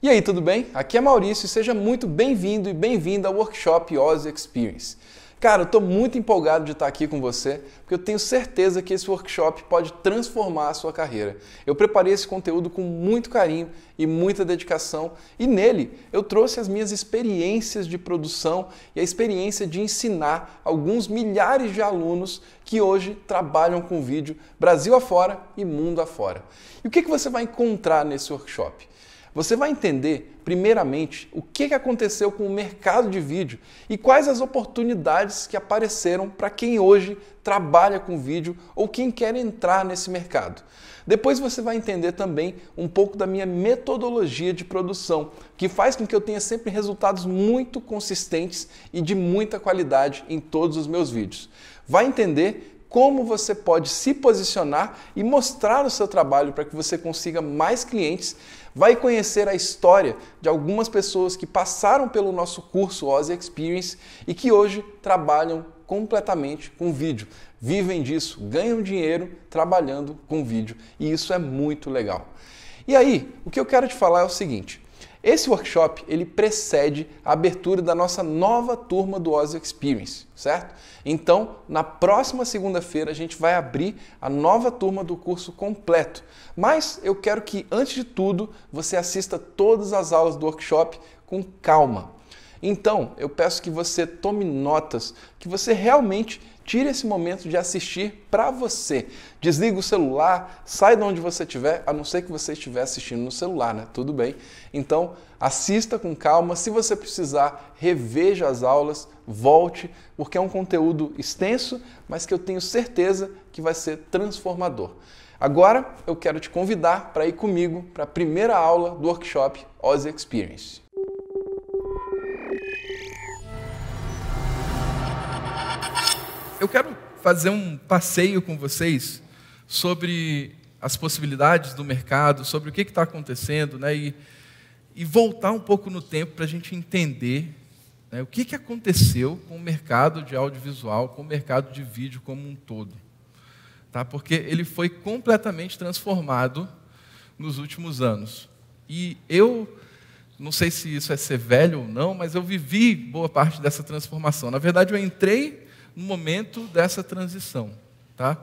E aí, tudo bem? Aqui é Maurício e seja muito bem-vindo e bem-vinda ao Workshop Oz Experience. Cara, eu estou muito empolgado de estar aqui com você, porque eu tenho certeza que esse workshop pode transformar a sua carreira. Eu preparei esse conteúdo com muito carinho e muita dedicação, e nele eu trouxe as minhas experiências de produção e a experiência de ensinar alguns milhares de alunos que hoje trabalham com vídeo Brasil afora e mundo afora. E o que você vai encontrar nesse workshop? Você vai entender, primeiramente, o que aconteceu com o mercado de vídeo e quais as oportunidades que apareceram para quem hoje trabalha com vídeo ou quem quer entrar nesse mercado. Depois você vai entender também um pouco da minha metodologia de produção, que faz com que eu tenha sempre resultados muito consistentes e de muita qualidade em todos os meus vídeos. Vai entender como você pode se posicionar e mostrar o seu trabalho para que você consiga mais clientes. Vai conhecer a história de algumas pessoas que passaram pelo nosso curso Ozzy Experience e que hoje trabalham completamente com vídeo. Vivem disso, ganham dinheiro trabalhando com vídeo e isso é muito legal. E aí, o que eu quero te falar é o seguinte: esse workshop ele precede a abertura da nossa nova turma do Oz Experience, certo? Então, na próxima segunda-feira a gente vai abrir a nova turma do curso completo. Mas eu quero que antes de tudo você assista todas as aulas do workshop com calma. Então, eu peço que você tome notas, que você realmente Tire esse momento de assistir para você. Desliga o celular, sai de onde você estiver, a não ser que você estiver assistindo no celular, né? Tudo bem. Então, assista com calma. Se você precisar, reveja as aulas, volte, porque é um conteúdo extenso, mas que eu tenho certeza que vai ser transformador. Agora, eu quero te convidar para ir comigo para a primeira aula do workshop Oz Experience. Eu quero fazer um passeio com vocês sobre as possibilidades do mercado, sobre o que está acontecendo, né? E, e voltar um pouco no tempo para a gente entender né, o que, que aconteceu com o mercado de audiovisual, com o mercado de vídeo como um todo. Tá? Porque ele foi completamente transformado nos últimos anos. E eu, não sei se isso é ser velho ou não, mas eu vivi boa parte dessa transformação. Na verdade, eu entrei no momento dessa transição. Tá?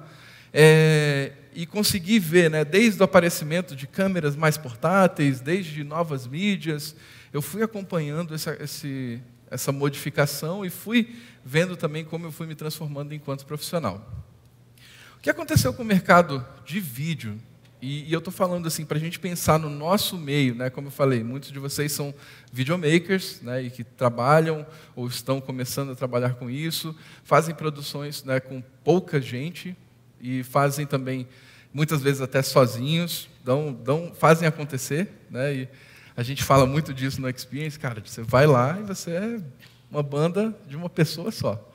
É, e consegui ver, né, desde o aparecimento de câmeras mais portáteis, desde novas mídias, eu fui acompanhando essa, esse, essa modificação e fui vendo também como eu fui me transformando enquanto profissional. O que aconteceu com o mercado de vídeo e, e eu estou falando assim, para a gente pensar no nosso meio, né? como eu falei, muitos de vocês são videomakers né? e que trabalham ou estão começando a trabalhar com isso, fazem produções né? com pouca gente e fazem também, muitas vezes até sozinhos, dão, dão, fazem acontecer. Né? E a gente fala muito disso no Experience, cara, você vai lá e você é uma banda de uma pessoa só.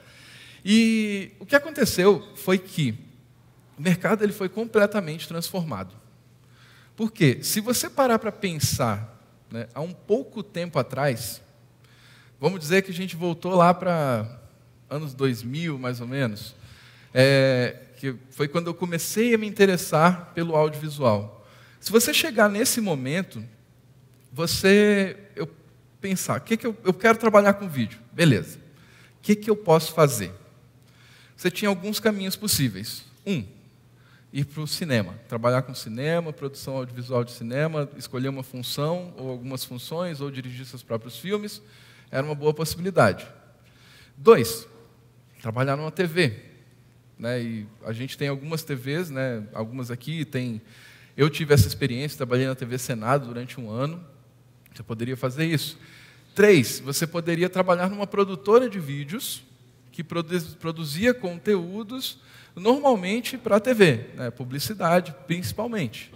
E o que aconteceu foi que o mercado ele foi completamente transformado. Porque se você parar para pensar, né, há um pouco tempo atrás, vamos dizer que a gente voltou lá para anos 2000, mais ou menos, é, que foi quando eu comecei a me interessar pelo audiovisual. Se você chegar nesse momento, você eu pensar, o que, que eu, eu quero trabalhar com vídeo, beleza? O que, que eu posso fazer? Você tinha alguns caminhos possíveis. Um, ir para o cinema, trabalhar com cinema, produção audiovisual de cinema, escolher uma função ou algumas funções, ou dirigir seus próprios filmes, era uma boa possibilidade. Dois, trabalhar numa TV. Né? E a gente tem algumas TVs, né? algumas aqui, tem... eu tive essa experiência, trabalhei na TV Senado durante um ano, você poderia fazer isso. Três, você poderia trabalhar numa produtora de vídeos que produzia conteúdos normalmente para a TV, né? publicidade principalmente.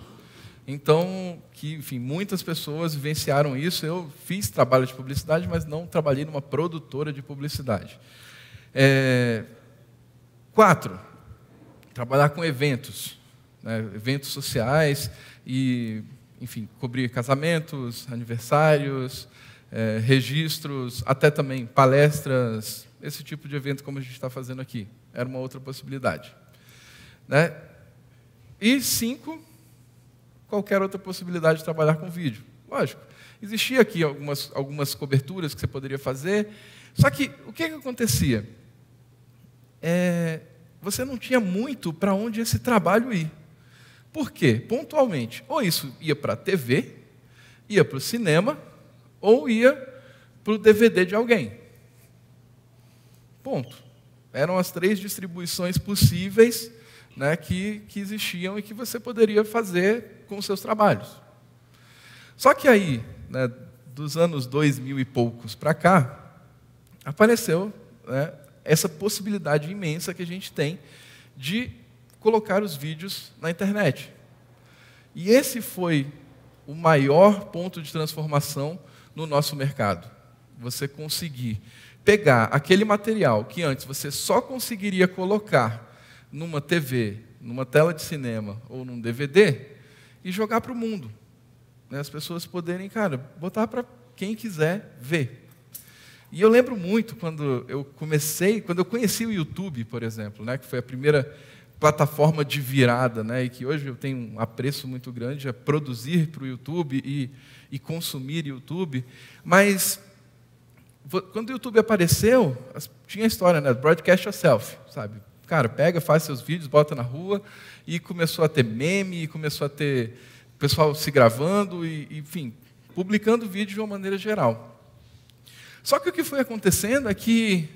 Então, que, enfim, muitas pessoas vivenciaram isso. Eu fiz trabalho de publicidade, mas não trabalhei numa produtora de publicidade. É... Quatro, trabalhar com eventos, né? eventos sociais e, enfim, cobrir casamentos, aniversários, é, registros, até também palestras, esse tipo de evento como a gente está fazendo aqui. Era uma outra possibilidade. Né? E cinco, qualquer outra possibilidade de trabalhar com vídeo. Lógico, existia aqui algumas, algumas coberturas que você poderia fazer, só que o que, é que acontecia? É, você não tinha muito para onde esse trabalho ir. Por quê? Pontualmente, ou isso ia para a TV, ia para o cinema, ou ia para o DVD de alguém. Ponto. Eram as três distribuições possíveis né, que, que existiam e que você poderia fazer com seus trabalhos. Só que aí, né, dos anos 2000 e poucos para cá, apareceu né, essa possibilidade imensa que a gente tem de colocar os vídeos na internet. E esse foi o maior ponto de transformação no nosso mercado. Você conseguir pegar aquele material que antes você só conseguiria colocar numa TV, numa tela de cinema ou num DVD e jogar para o mundo. Né? As pessoas poderem, cara, botar para quem quiser ver. E eu lembro muito quando eu comecei, quando eu conheci o YouTube, por exemplo, né, que foi a primeira plataforma de virada, né, e que hoje eu tenho um apreço muito grande a produzir para o YouTube e, e consumir YouTube. Mas quando o YouTube apareceu, tinha a história, né? Broadcast yourself, sabe? Cara, pega, faz seus vídeos, bota na rua. E começou a ter meme, começou a ter pessoal se gravando, e, enfim, publicando vídeo de uma maneira geral. Só que o que foi acontecendo é que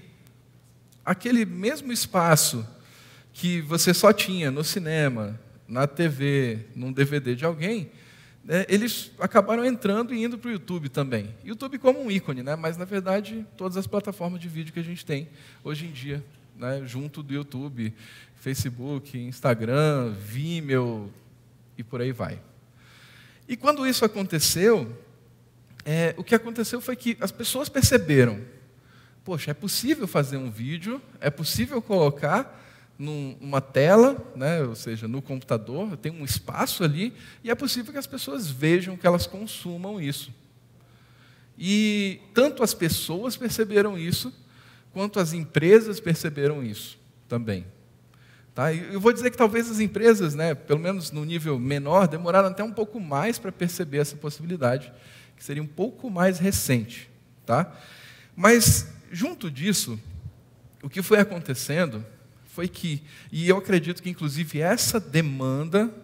aquele mesmo espaço que você só tinha no cinema, na TV, num DVD de alguém, é, eles acabaram entrando e indo para o YouTube também. YouTube como um ícone, né? mas na verdade todas as plataformas de vídeo que a gente tem hoje em dia, né? junto do YouTube, Facebook, Instagram, Vimeo e por aí vai. E quando isso aconteceu, é, o que aconteceu foi que as pessoas perceberam: poxa, é possível fazer um vídeo, é possível colocar numa tela, né, ou seja, no computador, tem um espaço ali, e é possível que as pessoas vejam que elas consumam isso. E tanto as pessoas perceberam isso, quanto as empresas perceberam isso também. Tá? Eu vou dizer que talvez as empresas, né, pelo menos no nível menor, demoraram até um pouco mais para perceber essa possibilidade, que seria um pouco mais recente. Tá? Mas, junto disso, o que foi acontecendo foi que, e eu acredito que inclusive essa demanda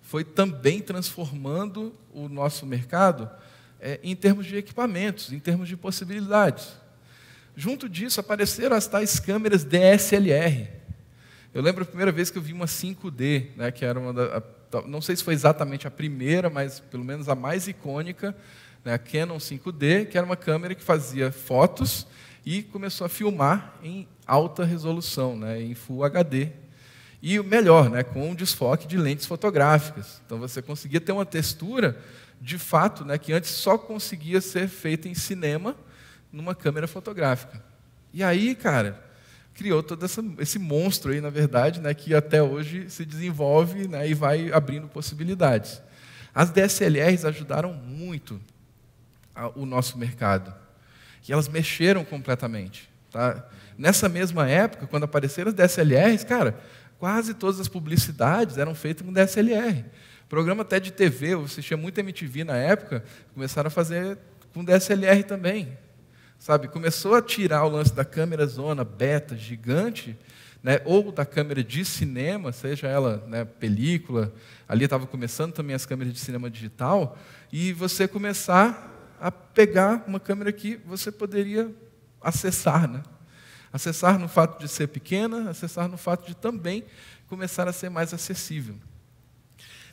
foi também transformando o nosso mercado é, em termos de equipamentos, em termos de possibilidades. Junto disso apareceram as tais câmeras DSLR. Eu lembro a primeira vez que eu vi uma 5D, né, que era uma da, a, não sei se foi exatamente a primeira, mas pelo menos a mais icônica, né, a Canon 5D, que era uma câmera que fazia fotos e começou a filmar em alta resolução, né, em Full HD. E o melhor, né, com um desfoque de lentes fotográficas. Então você conseguia ter uma textura, de fato, né, que antes só conseguia ser feita em cinema, numa câmera fotográfica. E aí, cara, criou todo essa, esse monstro aí, na verdade, né, que até hoje se desenvolve né, e vai abrindo possibilidades. As DSLRs ajudaram muito a, o nosso mercado. E elas mexeram completamente. Tá? Nessa mesma época, quando apareceram as DSLRs, cara, quase todas as publicidades eram feitas com DSLR. Programa até de TV, eu assistia muito MTV na época, começaram a fazer com DSLR também. Sabe, começou a tirar o lance da câmera zona beta gigante, né, ou da câmera de cinema, seja ela né, película, ali estava começando também as câmeras de cinema digital, e você começar a pegar uma câmera que você poderia acessar, né? Acessar no fato de ser pequena, acessar no fato de também começar a ser mais acessível.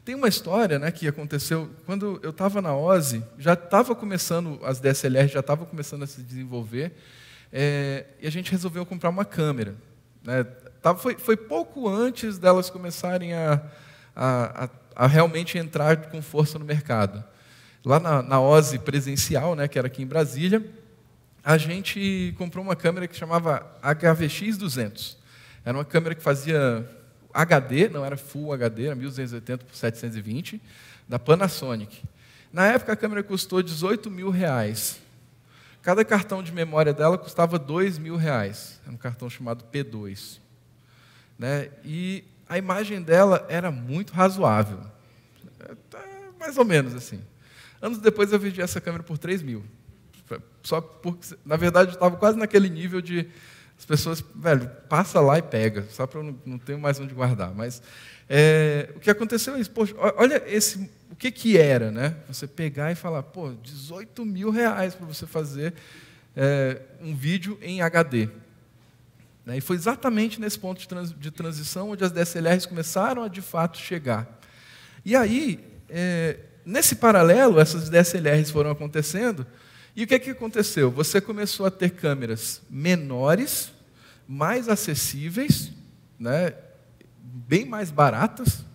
Tem uma história né, que aconteceu quando eu estava na OSE, já estava começando, as DSLR, já estavam começando a se desenvolver, é, e a gente resolveu comprar uma câmera. Né? Tá, foi, foi pouco antes delas começarem a, a, a, a realmente entrar com força no mercado lá na, na OSE presencial, né, que era aqui em Brasília, a gente comprou uma câmera que chamava HVX200. Era uma câmera que fazia HD, não era Full HD, era 1280 por 720, da Panasonic. Na época, a câmera custou 18 mil reais. Cada cartão de memória dela custava 2 mil reais. Era um cartão chamado P2. Né? E a imagem dela era muito razoável. É, tá, mais ou menos assim. Anos depois eu vendi essa câmera por 3 mil. Tipo, só porque, na verdade, eu estava quase naquele nível de as pessoas, velho, passa lá e pega, só para eu não, não tenho mais onde guardar. Mas é, o que aconteceu é isso, poxa, olha esse, o que, que era, né? Você pegar e falar, pô, 18 mil reais para você fazer é, um vídeo em HD. Né? E foi exatamente nesse ponto de, trans, de transição onde as DSLRs começaram a de fato chegar. E aí, é, nesse paralelo, essas DSLRs foram acontecendo, e o que, é que aconteceu? Você começou a ter câmeras menores, mais acessíveis, né? bem mais baratas,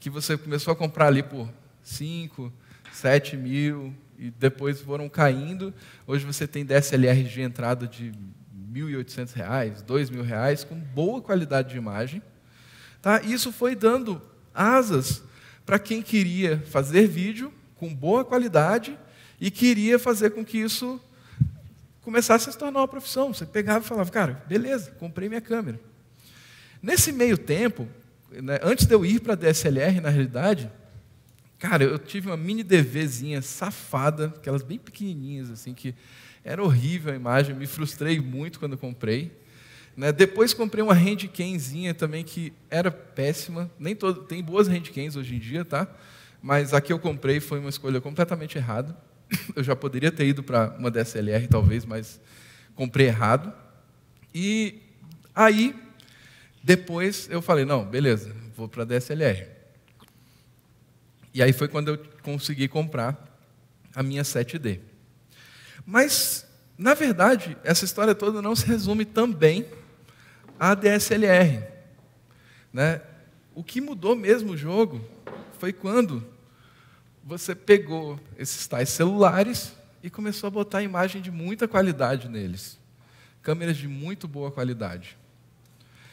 que você começou a comprar ali por 5, 7 mil, e depois foram caindo. Hoje você tem DSLR de entrada de R$ 1.800, R$ reais, com boa qualidade de imagem. Tá? Isso foi dando asas para quem queria fazer vídeo com boa qualidade e queria fazer com que isso começasse a se tornar uma profissão. Você pegava e falava, cara, beleza, comprei minha câmera. Nesse meio tempo, né, antes de eu ir para a DSLR, na realidade, cara, eu tive uma mini DVzinha safada, aquelas bem pequenininhas, assim, que era horrível a imagem, me frustrei muito quando comprei. Né, depois comprei uma handcamzinha também que era péssima. Nem todo tem boas handcams hoje em dia, tá? Mas a que eu comprei foi uma escolha completamente errada. Eu já poderia ter ido para uma DSLR, talvez, mas comprei errado. E aí, depois eu falei: não, beleza, vou para a DSLR. E aí foi quando eu consegui comprar a minha 7D. Mas, na verdade, essa história toda não se resume também à DSLR. Né? O que mudou mesmo o jogo foi quando você pegou esses tais celulares e começou a botar imagem de muita qualidade neles. Câmeras de muito boa qualidade.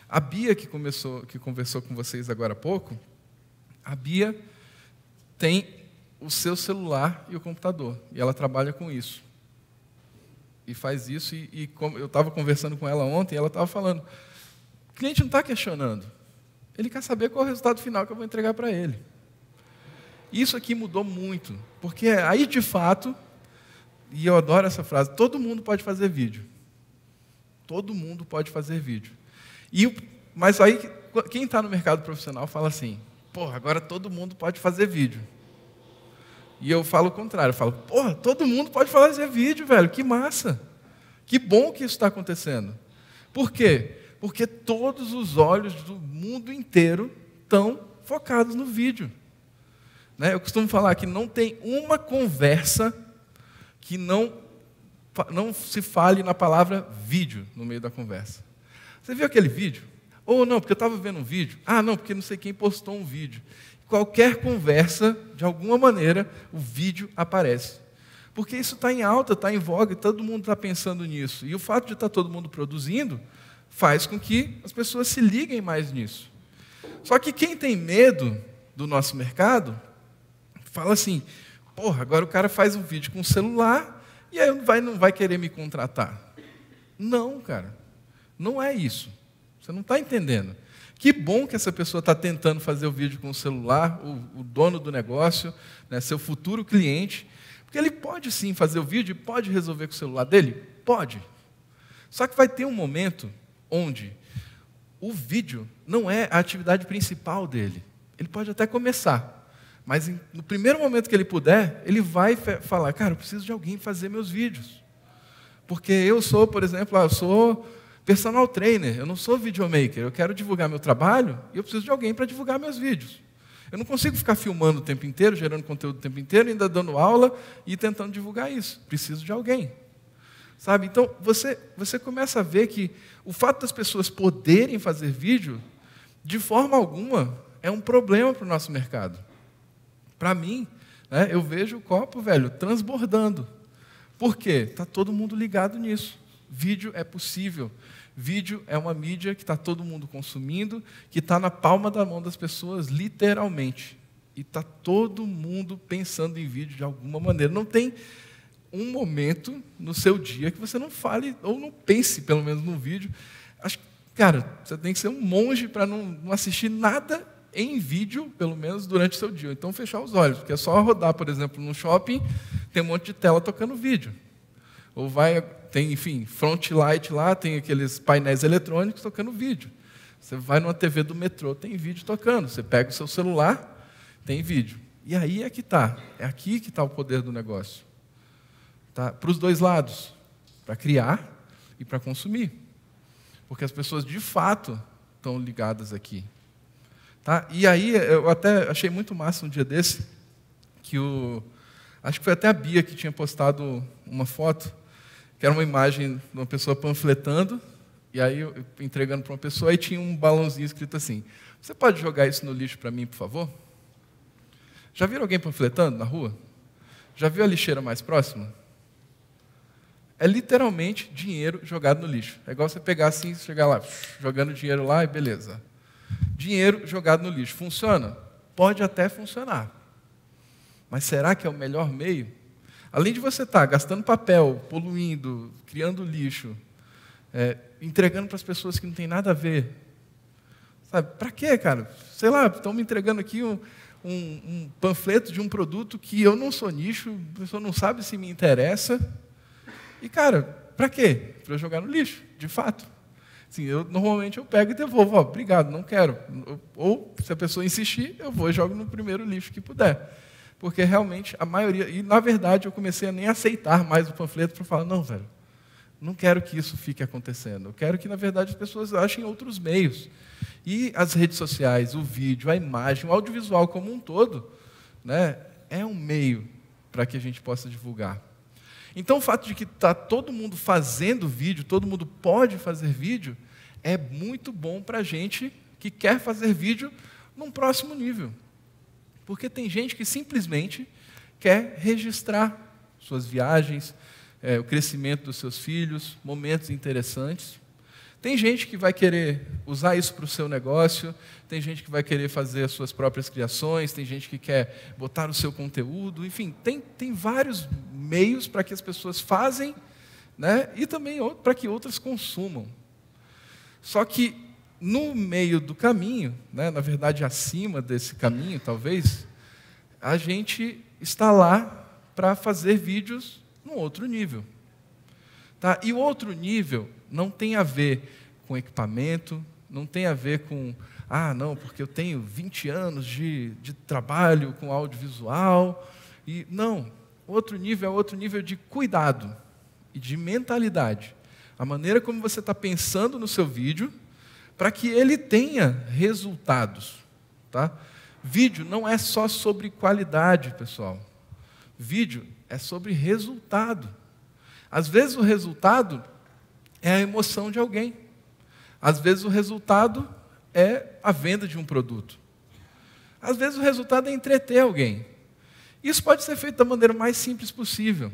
A Bia, que, começou, que conversou com vocês agora há pouco, a Bia tem o seu celular e o computador, e ela trabalha com isso. E faz isso, e, e eu estava conversando com ela ontem, ela estava falando: o cliente não está questionando, ele quer saber qual é o resultado final que eu vou entregar para ele. Isso aqui mudou muito, porque aí de fato, e eu adoro essa frase, todo mundo pode fazer vídeo. Todo mundo pode fazer vídeo. E, mas aí, quem está no mercado profissional fala assim: porra, agora todo mundo pode fazer vídeo. E eu falo o contrário, eu falo: porra, todo mundo pode fazer vídeo, velho, que massa. Que bom que isso está acontecendo. Por quê? Porque todos os olhos do mundo inteiro estão focados no vídeo. Né? Eu costumo falar que não tem uma conversa que não, não se fale na palavra vídeo no meio da conversa. Você viu aquele vídeo? Ou não, porque eu estava vendo um vídeo. Ah, não, porque não sei quem postou um vídeo. Qualquer conversa, de alguma maneira, o vídeo aparece. Porque isso está em alta, está em voga, todo mundo está pensando nisso. E o fato de estar tá todo mundo produzindo faz com que as pessoas se liguem mais nisso. Só que quem tem medo do nosso mercado fala assim, porra, agora o cara faz um vídeo com o celular e aí não vai, não vai querer me contratar. Não, cara, não é isso. Você não está entendendo. Que bom que essa pessoa está tentando fazer o vídeo com o celular, o, o dono do negócio, né, seu futuro cliente, porque ele pode sim fazer o vídeo e pode resolver com o celular dele? Pode. Só que vai ter um momento onde o vídeo não é a atividade principal dele. Ele pode até começar, mas no primeiro momento que ele puder, ele vai falar: Cara, eu preciso de alguém fazer meus vídeos. Porque eu sou, por exemplo, ah, eu sou personal trainer, eu não sou videomaker, eu quero divulgar meu trabalho e eu preciso de alguém para divulgar meus vídeos. Eu não consigo ficar filmando o tempo inteiro, gerando conteúdo o tempo inteiro, ainda dando aula e tentando divulgar isso. Preciso de alguém. Sabe? Então, você, você começa a ver que o fato das pessoas poderem fazer vídeo, de forma alguma, é um problema para o nosso mercado. Para mim, né, eu vejo o copo, velho, transbordando. Por quê? Está todo mundo ligado nisso. Vídeo é possível. Vídeo é uma mídia que está todo mundo consumindo, que está na palma da mão das pessoas, literalmente. E está todo mundo pensando em vídeo de alguma maneira. Não tem um momento no seu dia que você não fale, ou não pense, pelo menos, no vídeo. Acho, cara, você tem que ser um monge para não, não assistir nada em vídeo, pelo menos durante o seu dia. Então, fechar os olhos, porque é só rodar, por exemplo, no shopping, tem um monte de tela tocando vídeo. Ou vai, tem, enfim, front light lá, tem aqueles painéis eletrônicos tocando vídeo. Você vai numa TV do metrô, tem vídeo tocando. Você pega o seu celular, tem vídeo. E aí é que está. É aqui que está o poder do negócio. Tá? Para os dois lados, para criar e para consumir. Porque as pessoas de fato estão ligadas aqui. Tá? E aí, eu até achei muito massa um dia desse, que o. Acho que foi até a Bia que tinha postado uma foto, que era uma imagem de uma pessoa panfletando, e aí entregando para uma pessoa, e tinha um balãozinho escrito assim: Você pode jogar isso no lixo para mim, por favor? Já viram alguém panfletando na rua? Já viu a lixeira mais próxima? É literalmente dinheiro jogado no lixo. É igual você pegar assim, chegar lá, jogando dinheiro lá e beleza. Dinheiro jogado no lixo. Funciona? Pode até funcionar. Mas será que é o melhor meio? Além de você estar tá gastando papel, poluindo, criando lixo, é, entregando para as pessoas que não tem nada a ver. Sabe, para quê, cara? Sei lá, estão me entregando aqui um, um, um, panfleto de um produto que eu não sou nicho, a pessoa não sabe se me interessa. E, cara, para quê? Para jogar no lixo, de fato. Assim, eu, normalmente eu pego e devolvo, ó, obrigado, não quero. Ou, se a pessoa insistir, eu vou e jogo no primeiro lixo que puder. Porque realmente a maioria. E, na verdade, eu comecei a nem aceitar mais o panfleto para falar: não, velho, não quero que isso fique acontecendo. Eu quero que, na verdade, as pessoas achem outros meios. E as redes sociais, o vídeo, a imagem, o audiovisual como um todo, né, é um meio para que a gente possa divulgar. Então o fato de que está todo mundo fazendo vídeo, todo mundo pode fazer vídeo, é muito bom para a gente que quer fazer vídeo num próximo nível. Porque tem gente que simplesmente quer registrar suas viagens, é, o crescimento dos seus filhos, momentos interessantes. Tem gente que vai querer usar isso para o seu negócio, tem gente que vai querer fazer as suas próprias criações, tem gente que quer botar o seu conteúdo, enfim, tem, tem vários meios para que as pessoas fazem né, e também para que outras consumam. Só que no meio do caminho, né, na verdade acima desse caminho, talvez, a gente está lá para fazer vídeos num outro nível. Tá? E o outro nível não tem a ver com equipamento, não tem a ver com, ah, não, porque eu tenho 20 anos de, de trabalho com audiovisual. E não, outro nível é outro nível de cuidado e de mentalidade. A maneira como você está pensando no seu vídeo para que ele tenha resultados. Tá? Vídeo não é só sobre qualidade, pessoal. Vídeo é sobre resultado. Às vezes o resultado é a emoção de alguém. Às vezes o resultado é a venda de um produto. Às vezes o resultado é entreter alguém. Isso pode ser feito da maneira mais simples possível.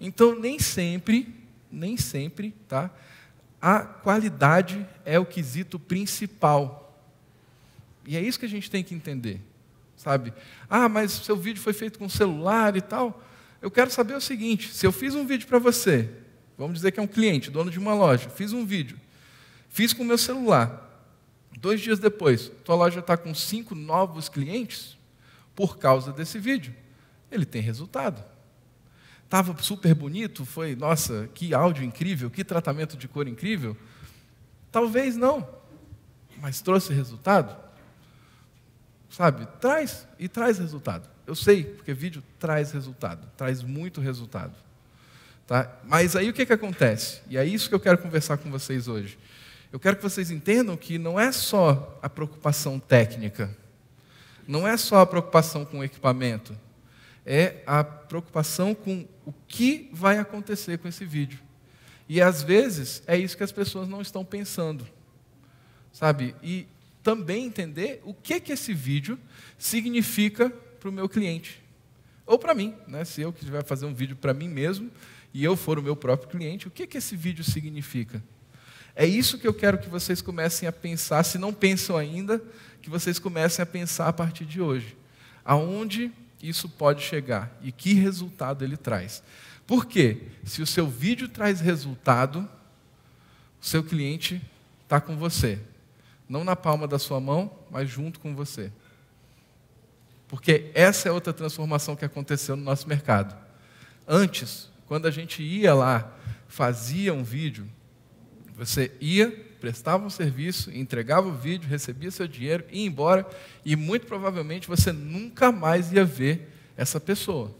Então, nem sempre, nem sempre, tá? A qualidade é o quesito principal. E é isso que a gente tem que entender, sabe? Ah, mas seu vídeo foi feito com celular e tal. Eu quero saber o seguinte: se eu fiz um vídeo para você Vamos dizer que é um cliente, dono de uma loja. Fiz um vídeo. Fiz com o meu celular. Dois dias depois, tua loja está com cinco novos clientes por causa desse vídeo. Ele tem resultado. Estava super bonito, foi, nossa, que áudio incrível, que tratamento de cor incrível. Talvez não, mas trouxe resultado. Sabe, traz e traz resultado. Eu sei, porque vídeo traz resultado, traz muito resultado. Tá? Mas aí o que, que acontece? E é isso que eu quero conversar com vocês hoje. Eu quero que vocês entendam que não é só a preocupação técnica, não é só a preocupação com o equipamento, é a preocupação com o que vai acontecer com esse vídeo. E às vezes é isso que as pessoas não estão pensando, sabe? E também entender o que que esse vídeo significa para o meu cliente ou para mim, né? Se eu quiser fazer um vídeo para mim mesmo, e eu for o meu próprio cliente, o que, que esse vídeo significa? É isso que eu quero que vocês comecem a pensar, se não pensam ainda, que vocês comecem a pensar a partir de hoje. Aonde isso pode chegar e que resultado ele traz. Porque se o seu vídeo traz resultado, o seu cliente está com você. Não na palma da sua mão, mas junto com você. Porque essa é outra transformação que aconteceu no nosso mercado. Antes, quando a gente ia lá, fazia um vídeo, você ia, prestava um serviço, entregava o vídeo, recebia seu dinheiro, ia embora, e muito provavelmente você nunca mais ia ver essa pessoa.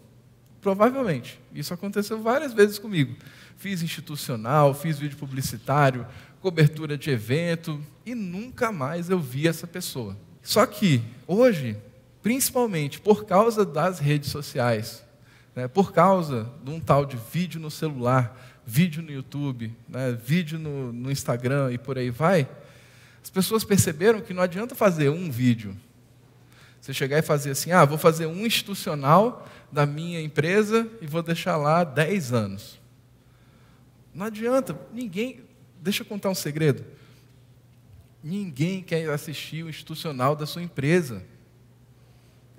Provavelmente. Isso aconteceu várias vezes comigo. Fiz institucional, fiz vídeo publicitário, cobertura de evento, e nunca mais eu vi essa pessoa. Só que, hoje, principalmente por causa das redes sociais, né, por causa de um tal de vídeo no celular, vídeo no YouTube, né, vídeo no, no Instagram e por aí vai, as pessoas perceberam que não adianta fazer um vídeo. Você chegar e fazer assim, ah, vou fazer um institucional da minha empresa e vou deixar lá 10 anos. Não adianta, ninguém. Deixa eu contar um segredo. Ninguém quer assistir o institucional da sua empresa.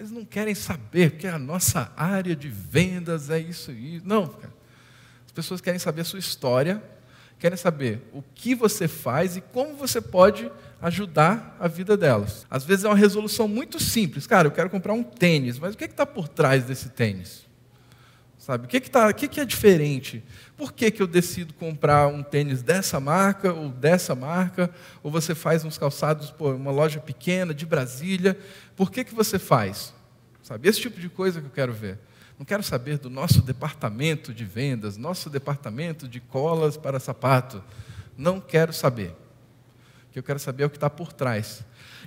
Eles não querem saber, porque a nossa área de vendas é isso e isso. Não, cara. As pessoas querem saber a sua história, querem saber o que você faz e como você pode ajudar a vida delas. Às vezes é uma resolução muito simples. Cara, eu quero comprar um tênis, mas o que é está por trás desse tênis? Sabe? O que, que, tá, o que, que é diferente? Por que, que eu decido comprar um tênis dessa marca ou dessa marca? Ou você faz uns calçados, por uma loja pequena de Brasília? Por que, que você faz? Sabe? Esse tipo de coisa que eu quero ver. Não quero saber do nosso departamento de vendas, nosso departamento de colas para sapato. Não quero saber. O que eu quero saber é o que está por trás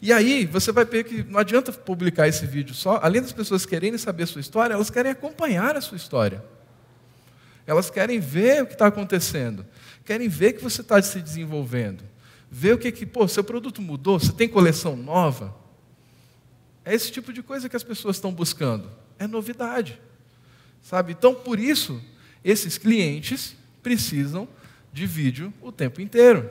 e aí você vai ver que não adianta publicar esse vídeo só. Além das pessoas quererem saber a sua história, elas querem acompanhar a sua história. Elas querem ver o que está acontecendo. Querem ver que você está se desenvolvendo. Ver o que que, pô, seu produto mudou, você tem coleção nova. É esse tipo de coisa que as pessoas estão buscando. É novidade. Sabe? Então, por isso, esses clientes precisam de vídeo o tempo inteiro.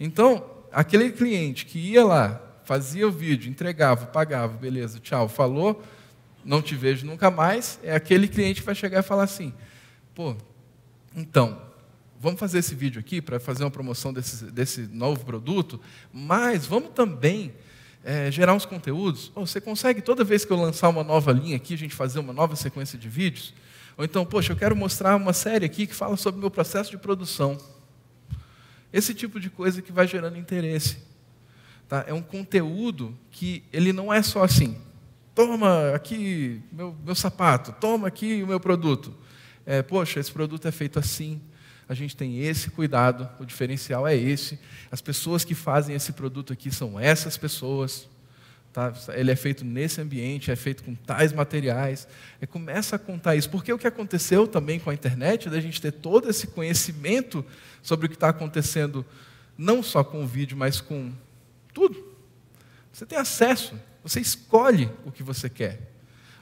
Então, aquele cliente que ia lá fazia o vídeo, entregava, pagava, beleza, tchau, falou, não te vejo nunca mais, é aquele cliente que vai chegar e falar assim, pô, então, vamos fazer esse vídeo aqui para fazer uma promoção desse, desse novo produto, mas vamos também é, gerar uns conteúdos. Oh, você consegue, toda vez que eu lançar uma nova linha aqui, a gente fazer uma nova sequência de vídeos? Ou então, poxa, eu quero mostrar uma série aqui que fala sobre o meu processo de produção. Esse tipo de coisa que vai gerando interesse. Tá? É um conteúdo que ele não é só assim. Toma aqui meu, meu sapato, toma aqui o meu produto. É, poxa, esse produto é feito assim, a gente tem esse cuidado, o diferencial é esse. As pessoas que fazem esse produto aqui são essas pessoas. Tá? Ele é feito nesse ambiente, é feito com tais materiais. E é, começa a contar isso. Porque o que aconteceu também com a internet, da gente ter todo esse conhecimento sobre o que está acontecendo, não só com o vídeo, mas com tudo. Você tem acesso, você escolhe o que você quer.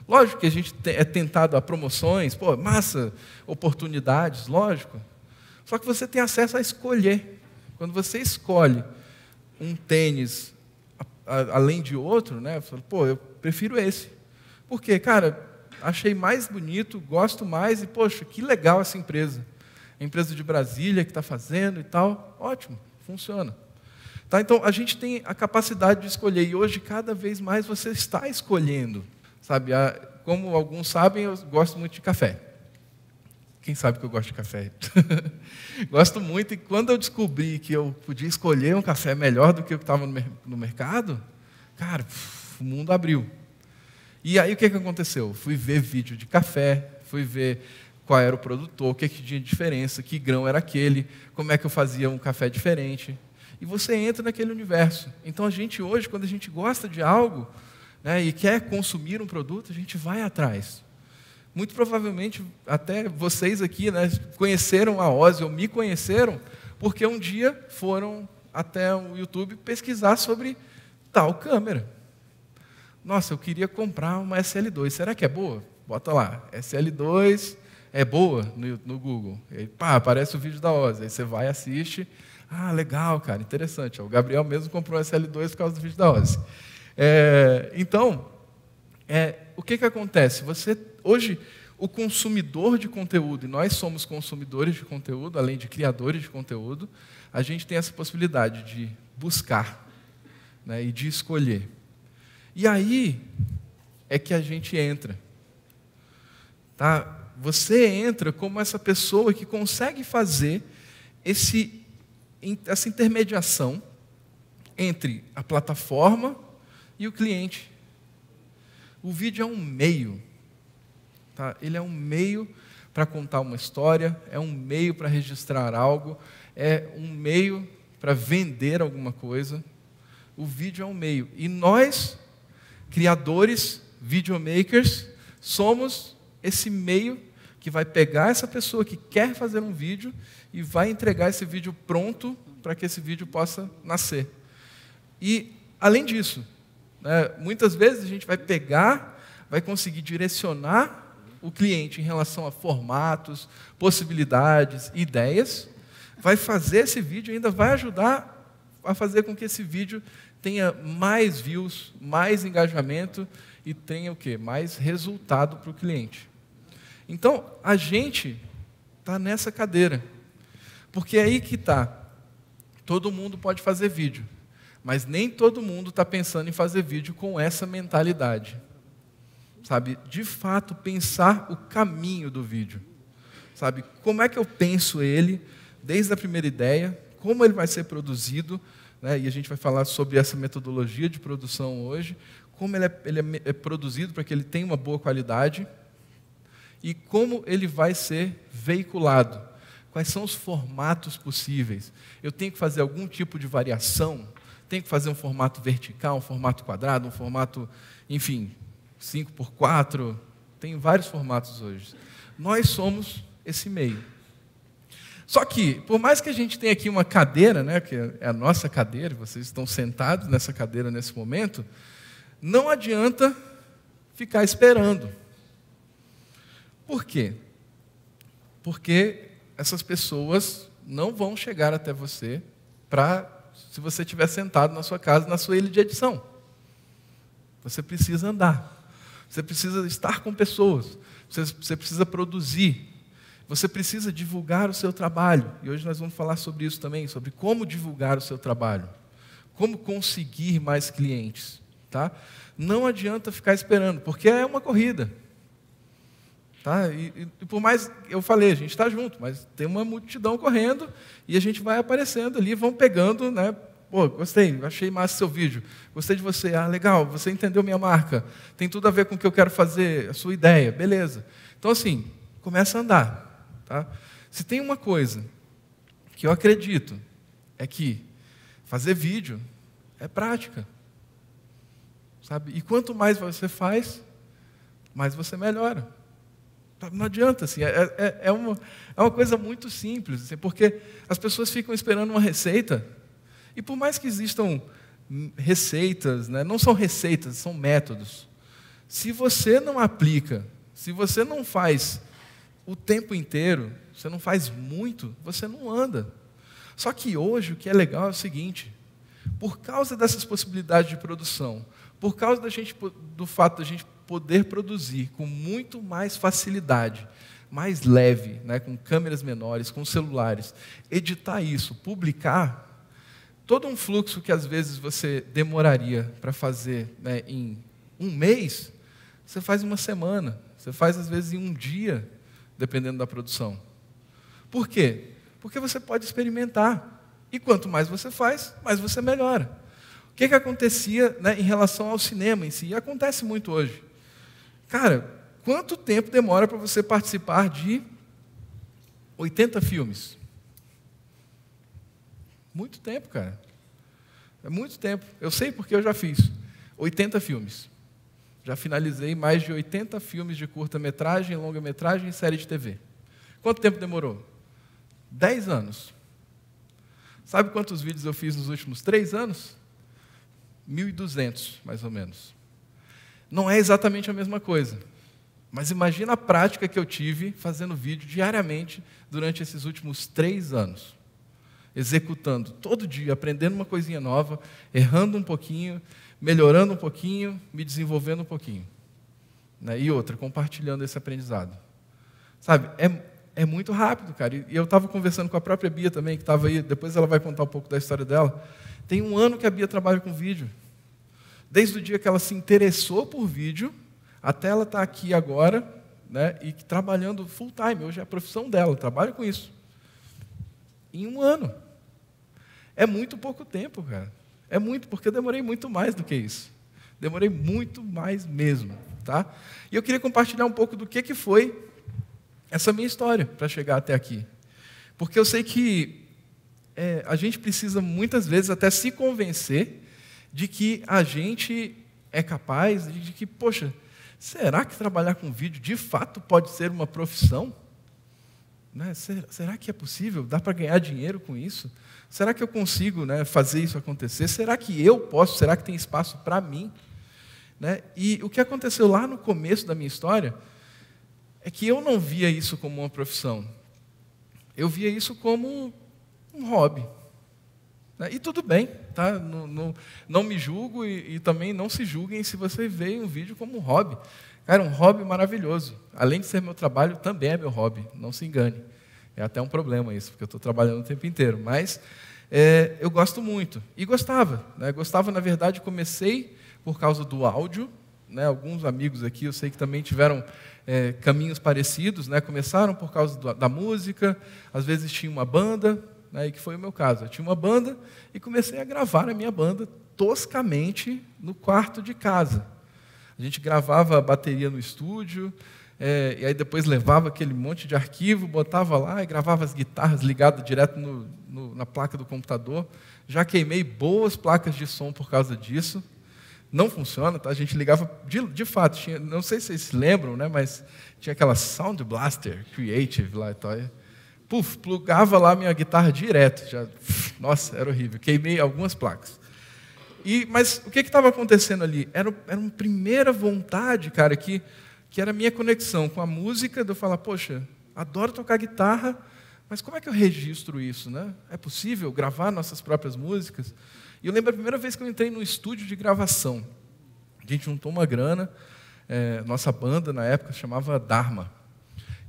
Lógico que a gente é tentado a promoções, pô, massa, oportunidades, lógico. Só que você tem acesso a escolher. Quando você escolhe um tênis além de outro, né? Fala, pô, eu prefiro esse. Por quê? Cara, achei mais bonito, gosto mais e, poxa, que legal essa empresa. A empresa de Brasília que está fazendo e tal, ótimo, funciona. Tá? Então, a gente tem a capacidade de escolher, e hoje, cada vez mais, você está escolhendo. Sabe? Ah, como alguns sabem, eu gosto muito de café. Quem sabe que eu gosto de café? gosto muito, e quando eu descobri que eu podia escolher um café melhor do que o que estava no mercado, cara, o mundo abriu. E aí o que, que aconteceu? Fui ver vídeo de café, fui ver qual era o produtor, o que, que tinha diferença, que grão era aquele, como é que eu fazia um café diferente e você entra naquele universo. Então a gente hoje, quando a gente gosta de algo né, e quer consumir um produto, a gente vai atrás. Muito provavelmente até vocês aqui né, conheceram a Ozzy ou me conheceram porque um dia foram até o YouTube pesquisar sobre tal câmera. Nossa, eu queria comprar uma SL2. Será que é boa? Bota lá, SL2 é boa no, no Google. E, pá, aparece o vídeo da Ozzy. Aí você vai, assiste ah, legal, cara, interessante. O Gabriel mesmo comprou um SL2 por causa do vídeo da Ozzy. É, então, é, o que, que acontece? Você hoje o consumidor de conteúdo, e nós somos consumidores de conteúdo, além de criadores de conteúdo, a gente tem essa possibilidade de buscar né, e de escolher. E aí é que a gente entra. Tá? Você entra como essa pessoa que consegue fazer esse essa intermediação entre a plataforma e o cliente. O vídeo é um meio, tá? ele é um meio para contar uma história, é um meio para registrar algo, é um meio para vender alguma coisa. O vídeo é um meio. E nós, criadores, videomakers, somos esse meio que vai pegar essa pessoa que quer fazer um vídeo e vai entregar esse vídeo pronto para que esse vídeo possa nascer. E, além disso, né, muitas vezes a gente vai pegar, vai conseguir direcionar o cliente em relação a formatos, possibilidades, ideias, vai fazer esse vídeo, ainda vai ajudar a fazer com que esse vídeo tenha mais views, mais engajamento e tenha o quê? Mais resultado para o cliente. Então, a gente está nessa cadeira. Porque é aí que está. Todo mundo pode fazer vídeo, mas nem todo mundo está pensando em fazer vídeo com essa mentalidade. Sabe, de fato, pensar o caminho do vídeo. Sabe, como é que eu penso ele, desde a primeira ideia, como ele vai ser produzido, né, e a gente vai falar sobre essa metodologia de produção hoje, como ele é, ele é, é produzido para que ele tenha uma boa qualidade e como ele vai ser veiculado. Quais são os formatos possíveis? Eu tenho que fazer algum tipo de variação? Tenho que fazer um formato vertical, um formato quadrado, um formato, enfim, 5 por 4 Tem vários formatos hoje. Nós somos esse meio. Só que, por mais que a gente tenha aqui uma cadeira, né, que é a nossa cadeira, vocês estão sentados nessa cadeira nesse momento, não adianta ficar esperando. Por quê? Porque essas pessoas não vão chegar até você para se você estiver sentado na sua casa, na sua ilha de edição. Você precisa andar. Você precisa estar com pessoas. Você, você precisa produzir. Você precisa divulgar o seu trabalho. E hoje nós vamos falar sobre isso também, sobre como divulgar o seu trabalho. Como conseguir mais clientes, tá? Não adianta ficar esperando, porque é uma corrida. Tá? E, e, por mais eu falei, a gente está junto, mas tem uma multidão correndo e a gente vai aparecendo ali, vão pegando, né? Pô, gostei, achei massa seu vídeo, gostei de você, ah, legal, você entendeu minha marca, tem tudo a ver com o que eu quero fazer, a sua ideia, beleza. Então, assim, começa a andar. Tá? Se tem uma coisa que eu acredito, é que fazer vídeo é prática. Sabe? E quanto mais você faz, mais você melhora. Tá, não adianta, assim, é, é, é, é, uma, é uma coisa muito simples, assim, porque as pessoas ficam esperando uma receita, e por mais que existam receitas, né, não são receitas, são métodos. Se você não aplica, se você não faz o tempo inteiro, você não faz muito, você não anda. Só que hoje o que é legal é o seguinte: por causa dessas possibilidades de produção, por causa da gente, do fato da gente poder produzir com muito mais facilidade, mais leve, né, com câmeras menores, com celulares, editar isso, publicar, todo um fluxo que às vezes você demoraria para fazer né, em um mês, você faz em uma semana, você faz às vezes em um dia, dependendo da produção. Por quê? Porque você pode experimentar. E quanto mais você faz, mais você melhora. O que, que acontecia né, em relação ao cinema em si? E acontece muito hoje. Cara, quanto tempo demora para você participar de 80 filmes? Muito tempo, cara. É muito tempo. Eu sei porque eu já fiz 80 filmes. Já finalizei mais de 80 filmes de curta-metragem, longa-metragem e série de TV. Quanto tempo demorou? 10 anos. Sabe quantos vídeos eu fiz nos últimos três anos? 1.200, mais ou menos. Não é exatamente a mesma coisa. Mas imagina a prática que eu tive fazendo vídeo diariamente durante esses últimos três anos. Executando todo dia, aprendendo uma coisinha nova, errando um pouquinho, melhorando um pouquinho, me desenvolvendo um pouquinho. Né? E outra, compartilhando esse aprendizado. Sabe, é, é muito rápido, cara. E eu estava conversando com a própria Bia também, que estava aí, depois ela vai contar um pouco da história dela. Tem um ano que a Bia trabalha com vídeo desde o dia que ela se interessou por vídeo, até ela estar tá aqui agora, né, e trabalhando full time, hoje é a profissão dela, trabalho com isso. Em um ano. É muito pouco tempo, cara. É muito, porque eu demorei muito mais do que isso. Demorei muito mais mesmo, tá? E eu queria compartilhar um pouco do que, que foi essa minha história para chegar até aqui. Porque eu sei que é, a gente precisa muitas vezes até se convencer de que a gente é capaz, de que, poxa, será que trabalhar com vídeo de fato pode ser uma profissão? Né? Será, será, que é possível? Dá para ganhar dinheiro com isso? Será que eu consigo né, fazer isso acontecer? Será que eu posso? Será que tem espaço para mim? Né? E o que aconteceu lá no começo da minha história é que eu não via isso como uma profissão. Eu via isso como um hobby. Né? E tudo bem, tá? não, não, não me julgo e, e, também não se julguem se você vê um vídeo como um hobby. Cara, um hobby maravilhoso. Além de ser meu trabalho, também é meu hobby, não se engane. É até um problema isso, porque eu estou trabalhando o tempo inteiro. Mas é, eu gosto muito. E gostava. Né? Gostava, na verdade, comecei por causa do áudio. Né? Alguns amigos aqui, eu sei que também tiveram é, caminhos parecidos. Né? Começaram por causa do, da música, às vezes tinha uma banda, né, e que foi o meu caso. Eu tinha uma banda e comecei a gravar a minha banda toscamente no quarto de casa. A gente gravava a bateria no estúdio, é, e aí depois levava aquele monte de arquivo, botava lá e gravava as guitarras ligadas direto no, no, na placa do computador. Já queimei boas placas de som por causa disso. Não funciona, tá? A gente ligava, de, de fato, tinha, não sei se vocês lembram, né, mas tinha aquela Sound Blaster Creative lá e tal. É puf, plugava lá minha guitarra direto. Já, nossa, era horrível. Queimei algumas placas. E, mas o que estava acontecendo ali? Era, era uma primeira vontade, cara, que, que era a minha conexão com a música, de eu falar, poxa, adoro tocar guitarra, mas como é que eu registro isso? Né? É possível gravar nossas próprias músicas? E eu lembro a primeira vez que eu entrei num estúdio de gravação. A gente juntou uma grana, é, nossa banda na época chamava Dharma.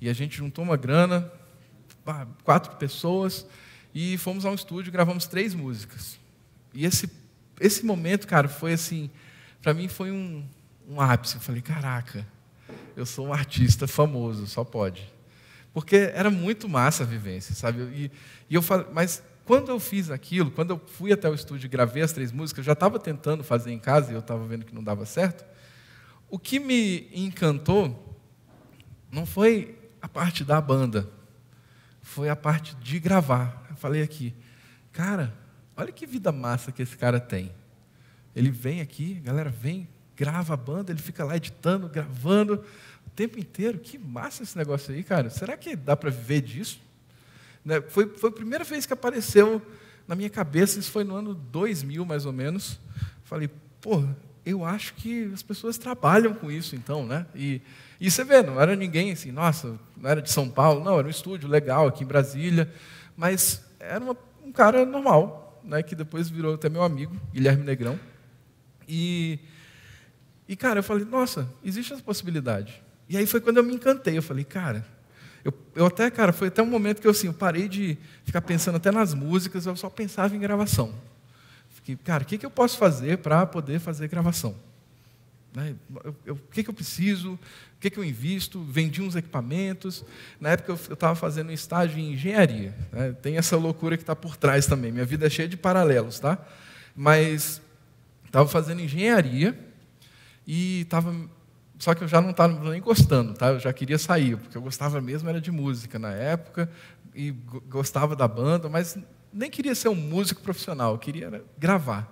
E a gente juntou uma grana, quatro pessoas, e fomos a um estúdio, gravamos três músicas. E esse, esse momento, cara, foi assim, para mim foi um, um ápice. Eu falei, caraca, eu sou um artista famoso, só pode. Porque era muito massa a vivência, sabe? E, e eu falo, mas quando eu fiz aquilo, quando eu fui até o estúdio e gravei as três músicas, eu já estava tentando fazer em casa e eu estava vendo que não dava certo. O que me encantou não foi a parte da banda, foi a parte de gravar. Eu falei aqui, cara, olha que vida massa que esse cara tem. Ele vem aqui, galera vem, grava a banda, ele fica lá editando, gravando o tempo inteiro. Que massa esse negócio aí, cara. Será que dá para viver disso? Né? Foi, foi a primeira vez que apareceu na minha cabeça, isso foi no ano 2000 mais ou menos. Falei, porra, eu acho que as pessoas trabalham com isso, então, né? E, e você vê, não era ninguém assim, nossa, não era de São Paulo, não, era um estúdio legal aqui em Brasília, mas era uma, um cara normal, né? Que depois virou até meu amigo, Guilherme Negrão. E, e cara, eu falei, nossa, existe essa possibilidade. E aí foi quando eu me encantei, eu falei, cara, eu, eu até, cara, foi até um momento que eu, assim, eu parei de ficar pensando até nas músicas, eu só pensava em gravação que, cara, o que, que eu posso fazer para poder fazer gravação? Né? Eu, eu, o que, que eu preciso? O que, que eu invisto? Vendi uns equipamentos. Na época eu estava fazendo um estágio em engenharia. Né? Tem essa loucura que está por trás também. Minha vida é cheia de paralelos, tá? Mas estava fazendo engenharia e estava só que eu já não estava nem gostando, tá? Eu já queria sair, porque eu gostava mesmo era de música na época e gostava da banda, mas nem queria ser um músico profissional, eu queria né, gravar.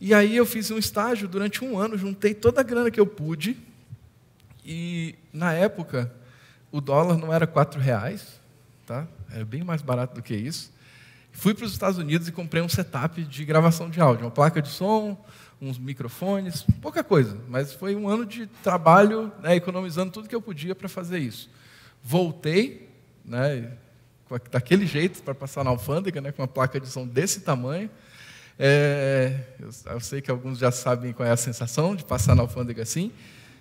E aí eu fiz um estágio durante um ano, juntei toda a grana que eu pude. E na época o dólar não era quatro reais, tá? Era bem mais barato do que isso. Fui para os Estados Unidos e comprei um setup de gravação de áudio, uma placa de som, uns microfones, pouca coisa. Mas foi um ano de trabalho, né, economizando tudo que eu podia para fazer isso. Voltei, né, daquele jeito para passar na alfândega, né, com uma placa de som desse tamanho. É, eu, eu, sei que alguns já sabem qual é a sensação de passar na alfândega assim.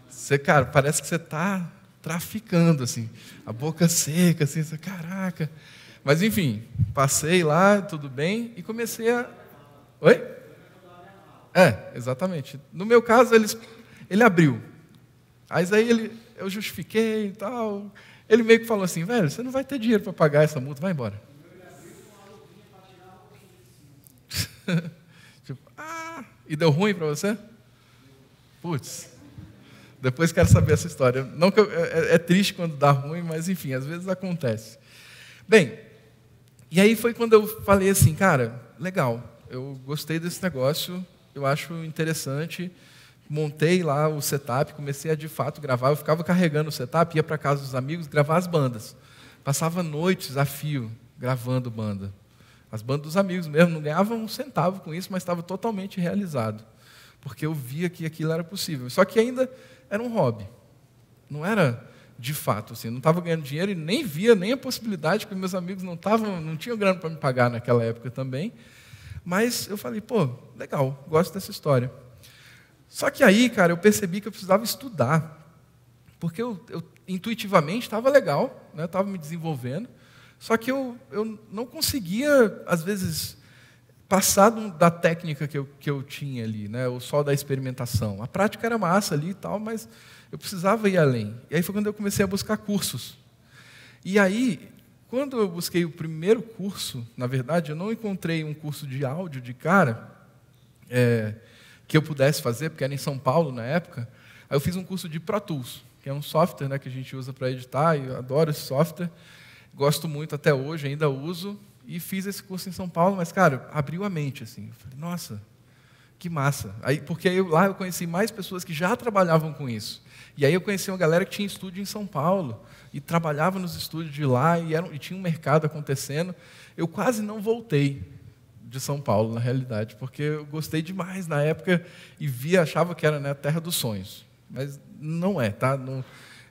Você, cara, parece que você está traficando, assim, a boca seca, assim, você, caraca. Mas, enfim, passei lá, tudo bem, e comecei a... Oi? É, exatamente. No meu caso, ele ele abriu. Mas aí ele, eu justifiquei e tal ele meio que falou assim: velho, você não vai ter dinheiro para pagar essa multa, vai embora. tipo, ah, e deu ruim para você? Putz. Depois quero saber essa história. Não eu, é, é, é triste quando dá ruim, mas enfim, às vezes acontece. Bem, e aí foi quando eu falei assim, cara, legal, eu gostei desse negócio, eu acho interessante montei lá o setup, comecei a de fato gravar. Eu ficava carregando o setup, ia para casa dos amigos gravar as bandas. Passava noites a fio gravando banda. As bandas dos amigos mesmo, não ganhava um centavo com isso, mas estava totalmente realizado. Porque eu via que aquilo era possível. Só que ainda era um hobby. Não era de fato, assim, não estava ganhando dinheiro e nem via nem a possibilidade, porque meus amigos não estavam, não tinham grana para me pagar naquela época também. Mas eu falei, pô, legal, gosto dessa história. Só que aí, cara, eu percebi que eu precisava estudar, porque eu, eu intuitivamente estava legal, né? estava me desenvolvendo, só que eu, eu não conseguia, às vezes, passar da técnica que eu, que eu tinha ali, né? ou só da experimentação. A prática era massa ali e tal, mas eu precisava ir além. E aí foi quando eu comecei a buscar cursos. E aí, quando eu busquei o primeiro curso, na verdade, eu não encontrei um curso de áudio de cara. É, que eu pudesse fazer, porque era em São Paulo na época. Aí eu fiz um curso de Pro Tools, que é um software né, que a gente usa para editar, e eu adoro esse software. Gosto muito até hoje, ainda uso. E fiz esse curso em São Paulo, mas, cara, abriu a mente, assim. Eu falei, nossa, que massa. Aí, porque aí, lá eu conheci mais pessoas que já trabalhavam com isso. E aí eu conheci uma galera que tinha estúdio em São Paulo e trabalhava nos estúdios de lá e, era, e tinha um mercado acontecendo. Eu quase não voltei de São Paulo, na realidade, porque eu gostei demais na época e via, achava que era né, a terra dos sonhos. Mas não é, tá? Não,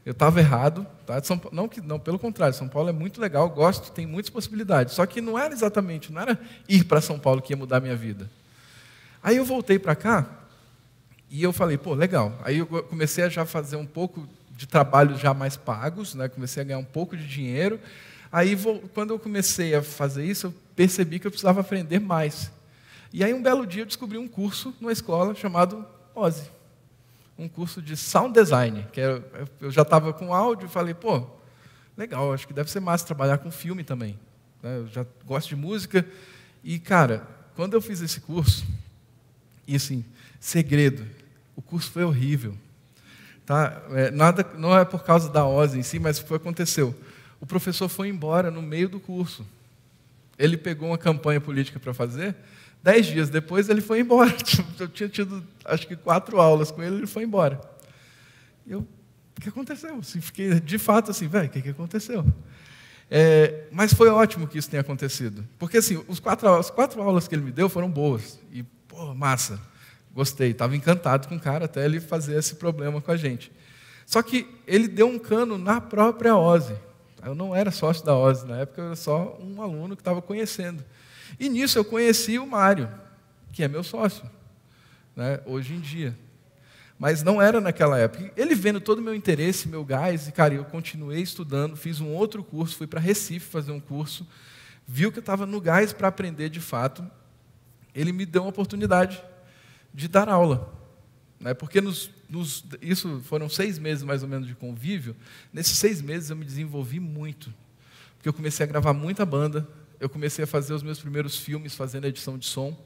eu estava errado, tá? São, não que não, pelo contrário, São Paulo é muito legal, gosto, tem muitas possibilidades. Só que não era exatamente, não era ir para São Paulo que ia mudar a minha vida. Aí eu voltei para cá e eu falei, pô, legal. Aí eu comecei a já fazer um pouco de trabalho já mais pagos, né? Comecei a ganhar um pouco de dinheiro. Aí, quando eu comecei a fazer isso, eu percebi que eu precisava aprender mais. E aí, um belo dia, eu descobri um curso numa escola chamado OSE. Um curso de sound design. Que eu já estava com áudio e falei, pô, legal, acho que deve ser massa trabalhar com filme também. Né, eu já gosto de música. E, cara, quando eu fiz esse curso, e assim, segredo, o curso foi horrível. Tá? É, nada, não é por causa da OSE em si, mas foi aconteceu o professor foi embora no meio do curso. Ele pegou uma campanha política para fazer, dez dias depois ele foi embora. Tipo, eu tinha tido, acho que, quatro aulas com ele, ele foi embora. E eu, o que aconteceu? Assim, fiquei de fato assim, velho, o que, que aconteceu? É, mas foi ótimo que isso tenha acontecido. Porque, assim, os quatro, as quatro aulas que ele me deu foram boas. E, pô, massa. Gostei. Estava encantado com o cara até ele fazer esse problema com a gente. Só que ele deu um cano na própria OSE. Eu não era sócio da OSI na época, eu era só um aluno que estava conhecendo. E nisso eu conheci o Mário, que é meu sócio, né, hoje em dia. Mas não era naquela época. Ele vendo todo o meu interesse, meu gás, e cara, eu continuei estudando, fiz um outro curso, fui para Recife fazer um curso, viu que eu estava no gás para aprender de fato. Ele me deu uma oportunidade de dar aula. Né? Porque nos, nos, isso foram seis meses mais ou menos de convívio. Nesses seis meses eu me desenvolvi muito. Porque eu comecei a gravar muita banda, eu comecei a fazer os meus primeiros filmes fazendo edição de som.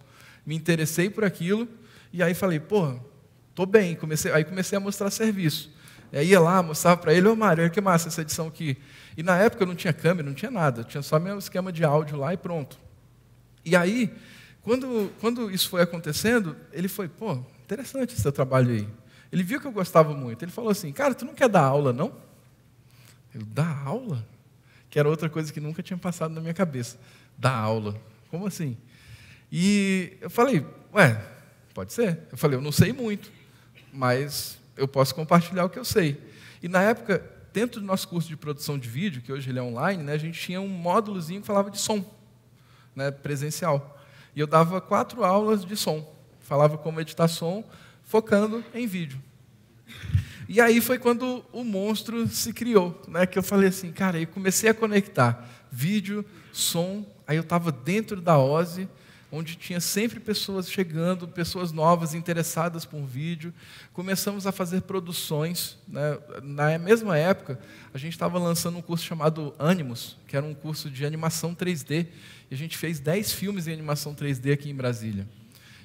Me interessei por aquilo e aí falei, pô tô bem. Comecei, aí comecei a mostrar serviço. aí ia lá, mostrava para ele, ô oh, Mário, olha que massa essa edição aqui. E na época eu não tinha câmera, não tinha nada, tinha só meu esquema de áudio lá e pronto. E aí, quando, quando isso foi acontecendo, ele foi, pô, interessante esse seu trabalho aí. Ele viu que eu gostava muito. Ele falou assim, cara, tu não quer dar aula, não? Eu, dar aula? Que era outra coisa que nunca tinha passado na minha cabeça. Dar aula. Como assim? E eu falei, ué, pode ser. Eu falei, eu não sei muito, mas eu posso compartilhar o que eu sei. E na época, dentro do nosso curso de produção de vídeo, que hoje ele é online, né, a gente tinha um módulozinho que falava de som, né, presencial. E eu dava quatro aulas de som falava como editar som, focando em vídeo. E aí foi quando o monstro se criou, né? Que eu falei assim, cara, e comecei a conectar vídeo, som. Aí eu estava dentro da OSE, onde tinha sempre pessoas chegando, pessoas novas interessadas por vídeo. Começamos a fazer produções. Né? Na mesma época, a gente estava lançando um curso chamado Animus, que era um curso de animação 3D. E a gente fez 10 filmes em animação 3D aqui em Brasília.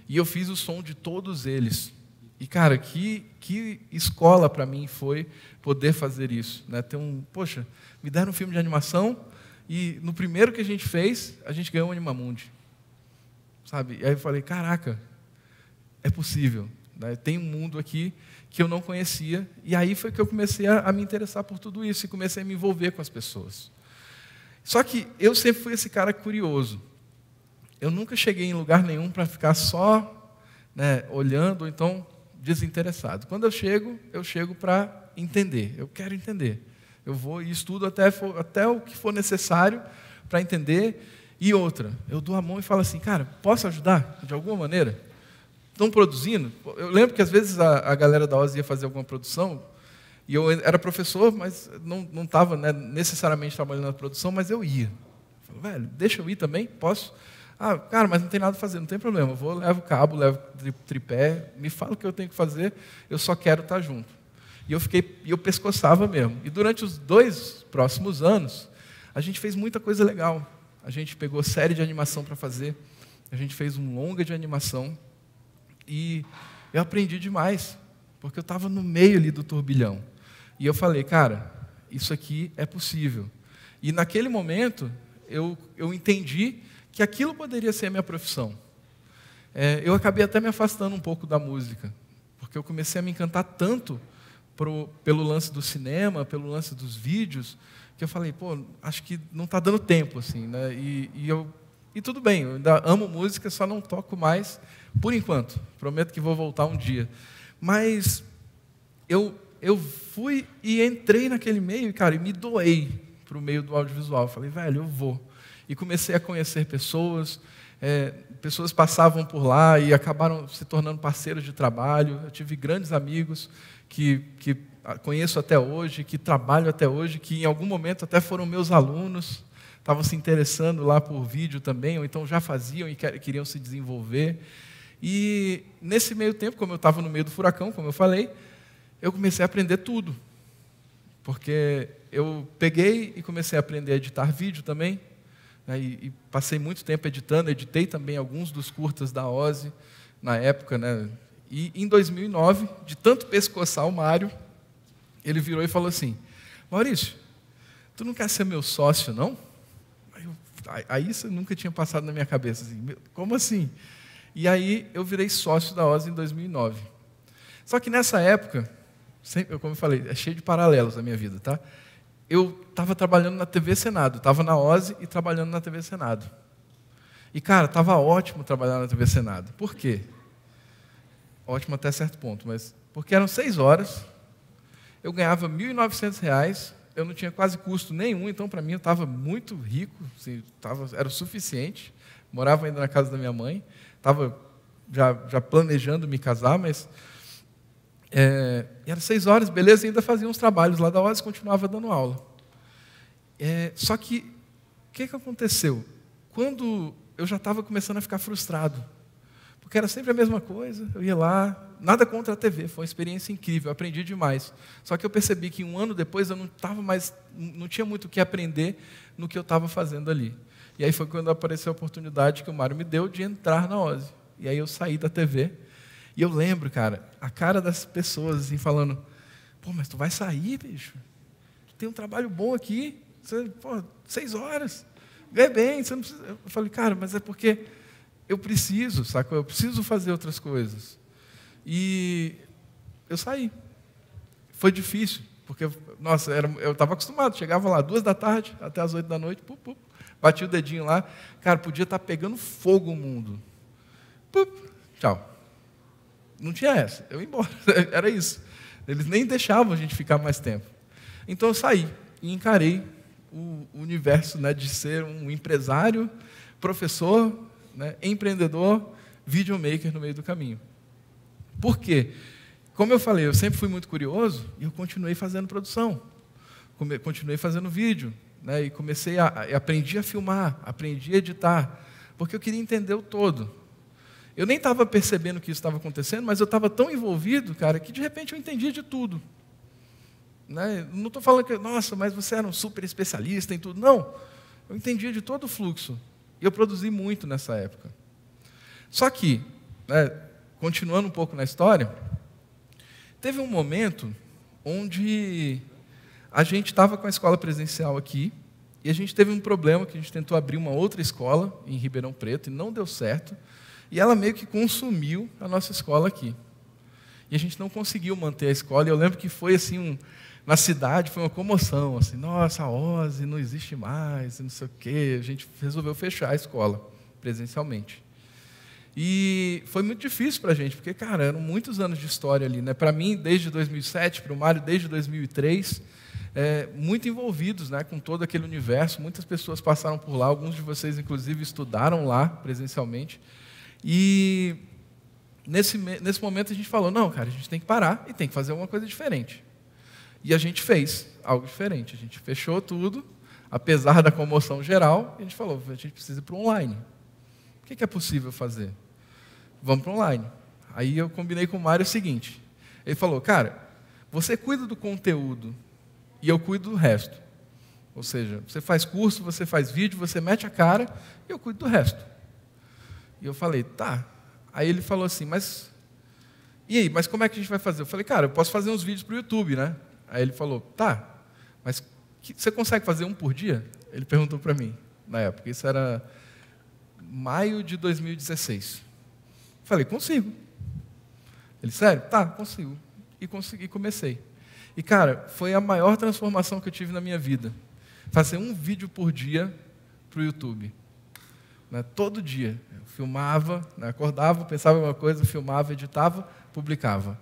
E eu fiz o som de todos eles. E, cara, que, que escola para mim foi poder fazer isso. Né? Ter um, poxa, me deram um filme de animação e no primeiro que a gente fez, a gente ganhou o um Animamundi. Sabe? E aí eu falei, caraca, é possível. Né? Tem um mundo aqui que eu não conhecia. E aí foi que eu comecei a, a me interessar por tudo isso e comecei a me envolver com as pessoas. Só que eu sempre fui esse cara curioso. Eu nunca cheguei em lugar nenhum para ficar só né, olhando ou então desinteressado. Quando eu chego, eu chego para entender. Eu quero entender. Eu vou e estudo até, até o que for necessário para entender. E outra, eu dou a mão e falo assim, cara, posso ajudar de alguma maneira? Estão produzindo? Eu lembro que às vezes a, a galera da OZ ia fazer alguma produção, e eu era professor, mas não estava né, necessariamente trabalhando na produção, mas eu ia. Eu falo, velho, deixa eu ir também, posso? Ah, cara, mas não tem nada a fazer, não tem problema. Eu vou, levo cabo, levo tripé, me fala o que eu tenho que fazer, eu só quero estar junto. E eu fiquei, eu pescoçava mesmo. E durante os dois próximos anos, a gente fez muita coisa legal. A gente pegou série de animação para fazer, a gente fez um longa de animação e eu aprendi demais, porque eu estava no meio ali do turbilhão. E eu falei, cara, isso aqui é possível. E naquele momento eu, eu entendi que aquilo poderia ser a minha profissão. É, eu acabei até me afastando um pouco da música, porque eu comecei a me encantar tanto pro, pelo lance do cinema, pelo lance dos vídeos, que eu falei, pô, acho que não está dando tempo, assim, né? E, e, eu, e tudo bem, eu ainda amo música, só não toco mais por enquanto. Prometo que vou voltar um dia. Mas eu, eu fui e entrei naquele meio, cara, e me doei para o meio do audiovisual. falei, velho, eu vou e comecei a conhecer pessoas. É, pessoas passavam por lá e acabaram se tornando parceiros de trabalho. Eu tive grandes amigos que, que conheço até hoje, que trabalho até hoje, que em algum momento até foram meus alunos, estavam se interessando lá por vídeo também, ou então já faziam e queriam se desenvolver. E nesse meio tempo, como eu estava no meio do furacão, como eu falei, eu comecei a aprender tudo. Porque eu peguei e comecei a aprender a editar vídeo também, né, e, e, passei muito tempo editando, editei também alguns dos curtas da Ozzy na época. Né? E em 2009, de tanto pescoçar o Mário, ele virou e falou assim: Maurício, tu não quer ser meu sócio, não? Aí, eu, aí isso nunca tinha passado na minha cabeça. Assim, como assim? E aí eu virei sócio da Ozzy em 2009. Só que nessa época, sempre, como eu falei, é cheio de paralelos na minha vida, tá? eu estava trabalhando na TV Senado, estava na OSE e trabalhando na TV Senado. E, cara, estava ótimo trabalhar na TV Senado. Por quê? Ótimo até certo ponto, mas porque eram seis horas, eu ganhava R$ 1.900, eu não tinha quase custo nenhum, então para mim eu estava muito rico, assim, tava, era o suficiente. Morava ainda na casa da minha mãe, estava já, já planejando me casar, mas é, era seis horas, beleza, e ainda fazia uns trabalhos lá da OAS e continuava dando aula. É, só que, o que, que aconteceu? Quando eu já estava começando a ficar frustrado, porque era sempre a mesma coisa, eu ia lá, nada contra a TV, foi uma experiência incrível, aprendi demais. Só que eu percebi que um ano depois eu não estava mais, não tinha muito o que aprender no que eu estava fazendo ali. E aí foi quando apareceu a oportunidade que o Mário me deu de entrar na OSE. E aí eu saí da TV e eu lembro, cara, a cara das pessoas assim, falando: pô, mas tu vai sair, bicho. Tu tem um trabalho bom aqui. Você, pô, seis horas. Ganha bem. Você não precisa. Eu falei, cara, mas é porque eu preciso, sacou? Eu preciso fazer outras coisas. E eu saí. Foi difícil, porque, nossa, era, eu estava acostumado. Chegava lá duas da tarde até as oito da noite, pup, pup, bati o dedinho lá. Cara, podia estar tá pegando fogo o mundo. Pup, tchau não tinha essa, eu ia embora, era isso. Eles nem deixavam a gente ficar mais tempo. Então eu saí e encarei o universo né, de ser um empresário, professor, né, empreendedor, videomaker no meio do caminho. Por quê? Como eu falei, eu sempre fui muito curioso e eu continuei fazendo produção, continuei fazendo vídeo, né, e comecei a, a aprendi a filmar, aprendi a editar, porque eu queria entender o todo. Eu nem estava percebendo que isso estava acontecendo, mas eu estava tão envolvido, cara, que de repente eu entendia de tudo. Né? Não estou falando que, nossa, mas você era um super especialista em tudo. Não. Eu entendia de todo o fluxo. E eu produzi muito nessa época. Só que, né, continuando um pouco na história, teve um momento onde a gente estava com a escola presencial aqui e a gente teve um problema que a gente tentou abrir uma outra escola em Ribeirão Preto e não deu certo. E ela meio que consumiu a nossa escola aqui. E a gente não conseguiu manter a escola. E eu lembro que foi assim, um, na cidade foi uma comoção, assim, nossa, a OSE não existe mais, não sei o quê. A gente resolveu fechar a escola presencialmente. E foi muito difícil para a gente, porque, cara, eram muitos anos de história ali. Né? Para mim, desde 2007, para o Mário, desde 2003, é, muito envolvidos né, com todo aquele universo. Muitas pessoas passaram por lá, alguns de vocês, inclusive, estudaram lá presencialmente. E nesse, nesse momento a gente falou: não, cara, a gente tem que parar e tem que fazer alguma coisa diferente. E a gente fez algo diferente. A gente fechou tudo, apesar da comoção geral, a gente falou: a gente precisa ir para o online. O que é possível fazer? Vamos para o online. Aí eu combinei com o Mário o seguinte: ele falou, cara, você cuida do conteúdo e eu cuido do resto. Ou seja, você faz curso, você faz vídeo, você mete a cara e eu cuido do resto. E eu falei, tá. Aí ele falou assim, mas. E aí, mas como é que a gente vai fazer? Eu falei, cara, eu posso fazer uns vídeos para o YouTube, né? Aí ele falou, tá, mas que, você consegue fazer um por dia? Ele perguntou para mim, na época. Isso era maio de 2016. Eu falei, consigo. Ele, sério? Tá, consigo. E consegui, comecei. E, cara, foi a maior transformação que eu tive na minha vida. Fazer um vídeo por dia para o YouTube né, todo dia. Eu filmava, né, acordava, pensava em uma coisa, filmava, editava, publicava.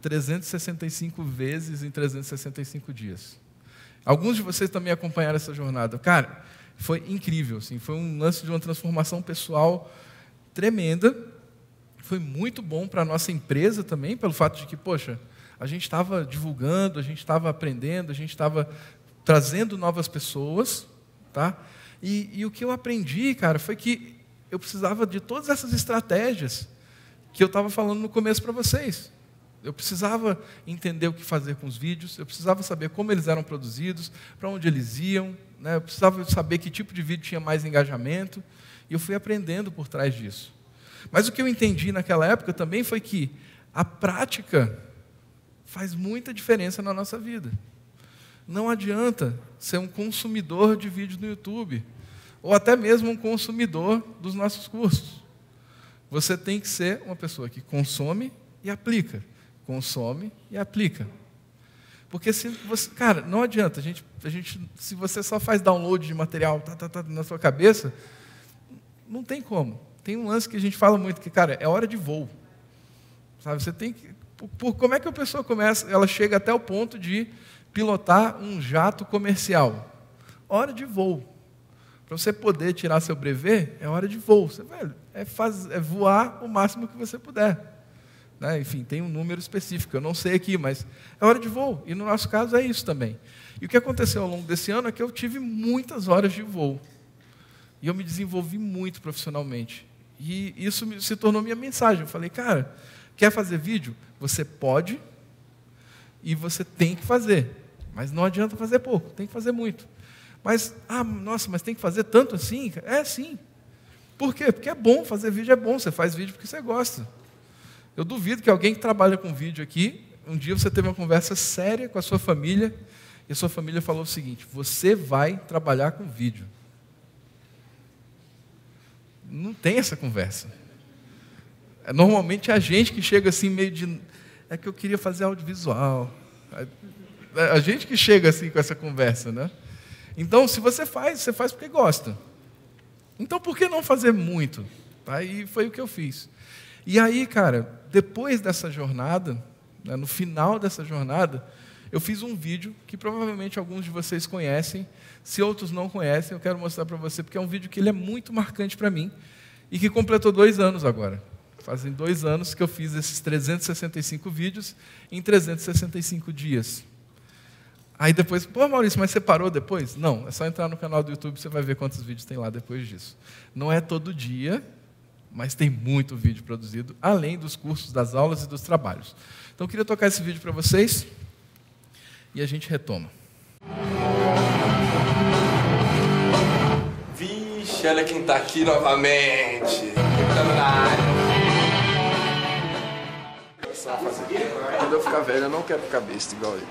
365 vezes em 365 dias. Alguns de vocês também acompanharam essa jornada. Cara, foi incrível, assim, foi um lance de uma transformação pessoal tremenda. Foi muito bom para a nossa empresa também, pelo fato de que, poxa, a gente estava divulgando, a gente estava aprendendo, a gente estava trazendo novas pessoas, tá? E, e o que eu aprendi, cara, foi que eu precisava de todas essas estratégias que eu estava falando no começo para vocês. Eu precisava entender o que fazer com os vídeos, eu precisava saber como eles eram produzidos, para onde eles iam, né? eu precisava saber que tipo de vídeo tinha mais engajamento, e eu fui aprendendo por trás disso. Mas o que eu entendi naquela época também foi que a prática faz muita diferença na nossa vida. Não adianta ser um consumidor de vídeo no YouTube, ou até mesmo um consumidor dos nossos cursos. Você tem que ser uma pessoa que consome e aplica. Consome e aplica. Porque se você, cara, não adianta, a gente, a gente se você só faz download de material tá, tá, tá, na sua cabeça, não tem como. Tem um lance que a gente fala muito que, cara, é hora de voo. Sabe, você tem que por, por como é que a pessoa começa, ela chega até o ponto de pilotar um jato comercial. Hora de voo. Para você poder tirar seu brevet, é hora de voo. Você, vai é, faz, é voar o máximo que você puder. Né? Enfim, tem um número específico, eu não sei aqui, mas é hora de voo. E no nosso caso é isso também. E o que aconteceu ao longo desse ano é que eu tive muitas horas de voo. E eu me desenvolvi muito profissionalmente. E isso se tornou minha mensagem. Eu falei, cara, quer fazer vídeo? Você pode e você tem que fazer. Mas não adianta fazer pouco, tem que fazer muito. Mas, ah, nossa, mas tem que fazer tanto assim? É sim. Por quê? Porque é bom fazer vídeo, é bom. Você faz vídeo porque você gosta. Eu duvido que alguém que trabalha com vídeo aqui, um dia você teve uma conversa séria com a sua família e a sua família falou o seguinte: você vai trabalhar com vídeo. Não tem essa conversa. É, normalmente é a gente que chega assim, meio de. É que eu queria fazer audiovisual. É, a gente que chega assim com essa conversa, né? Então, se você faz, você faz porque gosta. Então, por que não fazer muito? Tá? E foi o que eu fiz. E aí, cara, depois dessa jornada, né, no final dessa jornada, eu fiz um vídeo que provavelmente alguns de vocês conhecem. Se outros não conhecem, eu quero mostrar para você, porque é um vídeo que ele é muito marcante para mim e que completou dois anos agora. Fazem dois anos que eu fiz esses 365 vídeos em 365 dias. Aí depois, pô, Maurício, mas você parou depois? Não, é só entrar no canal do YouTube, você vai ver quantos vídeos tem lá depois disso. Não é todo dia, mas tem muito vídeo produzido, além dos cursos, das aulas e dos trabalhos. Então, eu queria tocar esse vídeo para vocês e a gente retoma. Vixe, olha quem está aqui novamente. Estamos na área começar a fazer. Quando eu ficar velho, eu não quero ficar besta igual eles.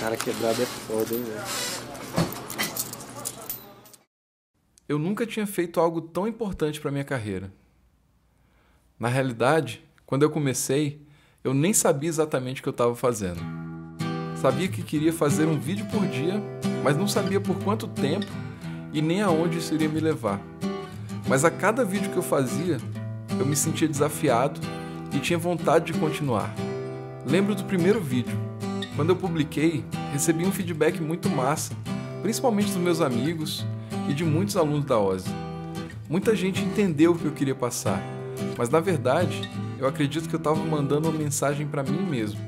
Cara quebrado é foda, hein, velho. Eu nunca tinha feito algo tão importante para minha carreira. Na realidade, quando eu comecei, eu nem sabia exatamente o que eu estava fazendo. Sabia que queria fazer um vídeo por dia, mas não sabia por quanto tempo e nem aonde isso iria me levar. Mas a cada vídeo que eu fazia, eu me sentia desafiado e tinha vontade de continuar. Lembro do primeiro vídeo. Quando eu publiquei, recebi um feedback muito massa, principalmente dos meus amigos e de muitos alunos da OSE. Muita gente entendeu o que eu queria passar mas na verdade, eu acredito que eu estava mandando uma mensagem para mim mesmo,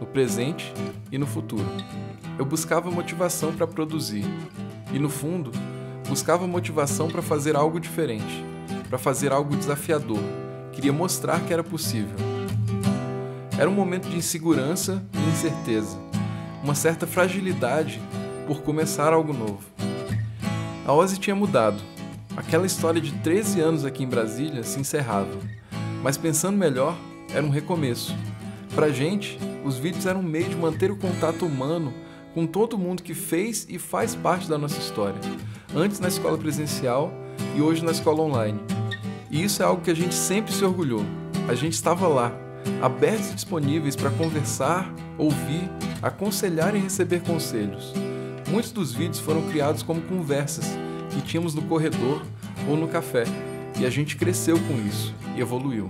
no presente e no futuro. Eu buscava motivação para produzir e, no fundo, buscava motivação para fazer algo diferente, para fazer algo desafiador. Queria mostrar que era possível. Era um momento de insegurança e incerteza, uma certa fragilidade por começar algo novo. A Ozzy tinha mudado, Aquela história de 13 anos aqui em Brasília se encerrava, mas pensando melhor, era um recomeço. Pra gente, os vídeos eram um meio de manter o contato humano com todo mundo que fez e faz parte da nossa história, antes na escola presencial e hoje na escola online. E isso é algo que a gente sempre se orgulhou. A gente estava lá, abertos e disponíveis para conversar, ouvir, aconselhar e receber conselhos. Muitos dos vídeos foram criados como conversas que tínhamos no corredor ou no café, e a gente cresceu com isso e evoluiu.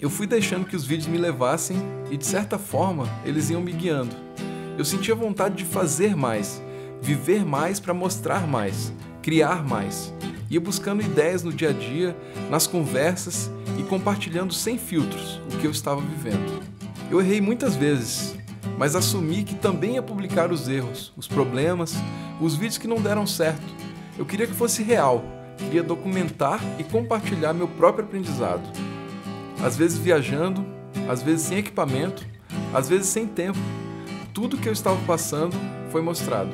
Eu fui deixando que os vídeos me levassem e, de certa forma, eles iam me guiando. Eu sentia vontade de fazer mais, viver mais para mostrar mais, criar mais. Ia buscando ideias no dia a dia, nas conversas e compartilhando sem filtros o que eu estava vivendo. Eu errei muitas vezes, mas assumi que também ia publicar os erros, os problemas, os vídeos que não deram certo eu queria que fosse real, queria documentar e compartilhar meu próprio aprendizado. Às vezes viajando, às vezes sem equipamento, às vezes sem tempo. Tudo que eu estava passando foi mostrado.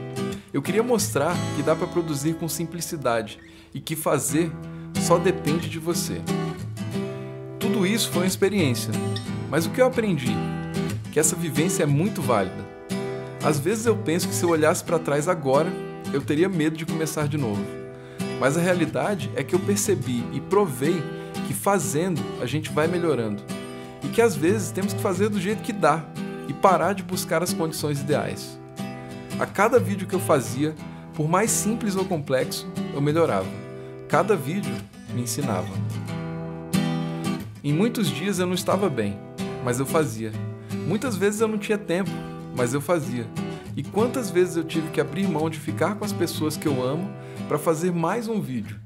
Eu queria mostrar que dá para produzir com simplicidade e que fazer só depende de você. Tudo isso foi uma experiência, mas o que eu aprendi? Que essa vivência é muito válida. Às vezes eu penso que se eu olhasse para trás agora, eu teria medo de começar de novo. Mas a realidade é que eu percebi e provei que fazendo a gente vai melhorando e que às vezes temos que fazer do jeito que dá e parar de buscar as condições ideais. A cada vídeo que eu fazia, por mais simples ou complexo, eu melhorava. Cada vídeo me ensinava. Em muitos dias eu não estava bem, mas eu fazia. Muitas vezes eu não tinha tempo, mas eu fazia. E quantas vezes eu tive que abrir mão de ficar com as pessoas que eu amo para fazer mais um vídeo.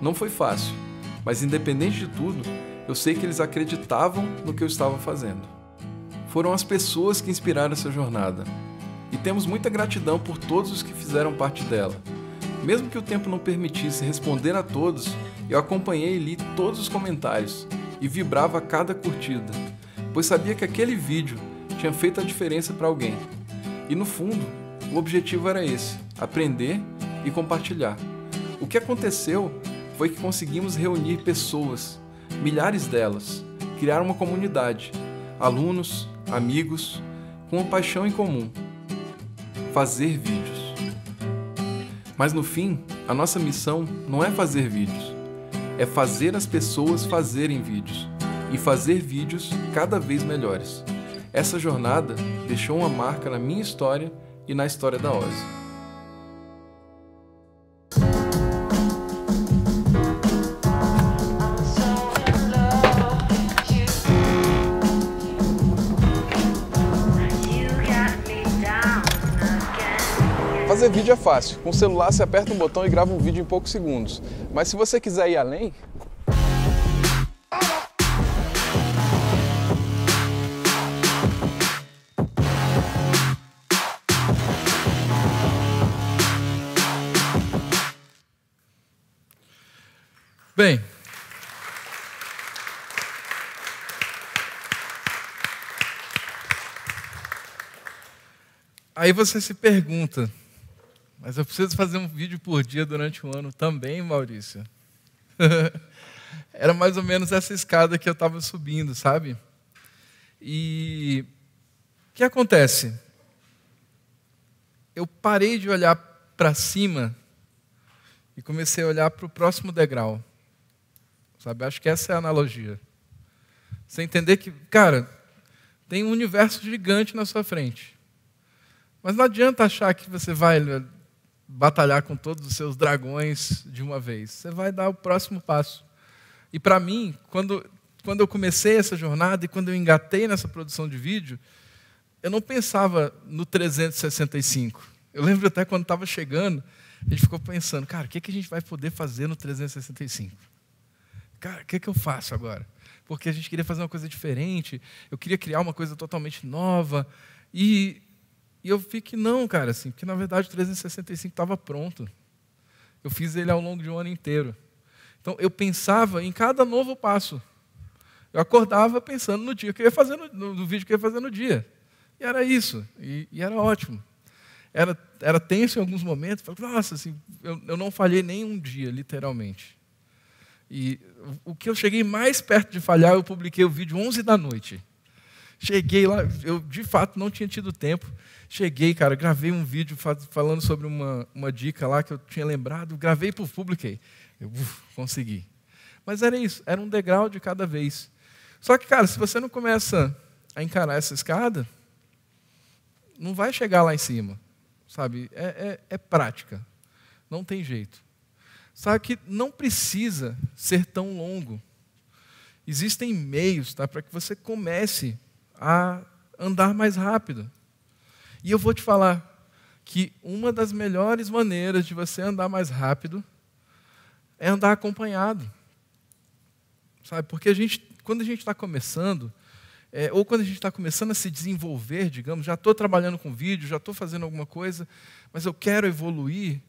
Não foi fácil, mas independente de tudo, eu sei que eles acreditavam no que eu estava fazendo. Foram as pessoas que inspiraram essa jornada. E temos muita gratidão por todos os que fizeram parte dela. Mesmo que o tempo não permitisse responder a todos, eu acompanhei e li todos os comentários e vibrava a cada curtida, pois sabia que aquele vídeo tinha feito a diferença para alguém. E no fundo, o objetivo era esse: aprender e compartilhar. O que aconteceu foi que conseguimos reunir pessoas, milhares delas, criar uma comunidade, alunos, amigos, com uma paixão em comum: fazer vídeos. Mas no fim, a nossa missão não é fazer vídeos, é fazer as pessoas fazerem vídeos e fazer vídeos cada vez melhores. Essa jornada deixou uma marca na minha história e na história da Ozzy. Fazer vídeo é fácil. Com o celular você aperta um botão e grava um vídeo em poucos segundos. Mas se você quiser ir além, Bem. Aí você se pergunta, mas eu preciso fazer um vídeo por dia durante um ano também, Maurício? Era mais ou menos essa escada que eu estava subindo, sabe? E o que acontece? Eu parei de olhar para cima e comecei a olhar para o próximo degrau. Sabe? Acho que essa é a analogia. Você entender que, cara, tem um universo gigante na sua frente. Mas não adianta achar que você vai né, batalhar com todos os seus dragões de uma vez. Você vai dar o próximo passo. E para mim, quando, quando eu comecei essa jornada e quando eu engatei nessa produção de vídeo, eu não pensava no 365. Eu lembro até quando estava chegando, a gente ficou pensando, cara, o que, é que a gente vai poder fazer no 365? cara, o que, é que eu faço agora? Porque a gente queria fazer uma coisa diferente, eu queria criar uma coisa totalmente nova. E, e eu vi que não, cara, assim, porque na verdade o 365 estava pronto. Eu fiz ele ao longo de um ano inteiro. Então eu pensava em cada novo passo. Eu acordava pensando no dia que eu ia fazer, no, no vídeo que eu ia fazer no dia. E era isso, e, e era ótimo. Era, era tenso em alguns momentos, falava, nossa, assim, eu, eu não falhei nem um dia, literalmente. E o que eu cheguei mais perto de falhar, eu publiquei o vídeo 11 da noite. Cheguei lá, eu de fato não tinha tido tempo. Cheguei, cara, gravei um vídeo falando sobre uma, uma dica lá que eu tinha lembrado, gravei e publiquei. Eu uf, consegui. Mas era isso, era um degrau de cada vez. Só que, cara, se você não começa a encarar essa escada, não vai chegar lá em cima, sabe? É, é, é prática, não tem jeito. Sabe que não precisa ser tão longo. Existem meios tá, para que você comece a andar mais rápido. E eu vou te falar que uma das melhores maneiras de você andar mais rápido é andar acompanhado. Sabe? Porque a gente, quando a gente está começando, é, ou quando a gente está começando a se desenvolver, digamos, já estou trabalhando com vídeo, já estou fazendo alguma coisa, mas eu quero evoluir,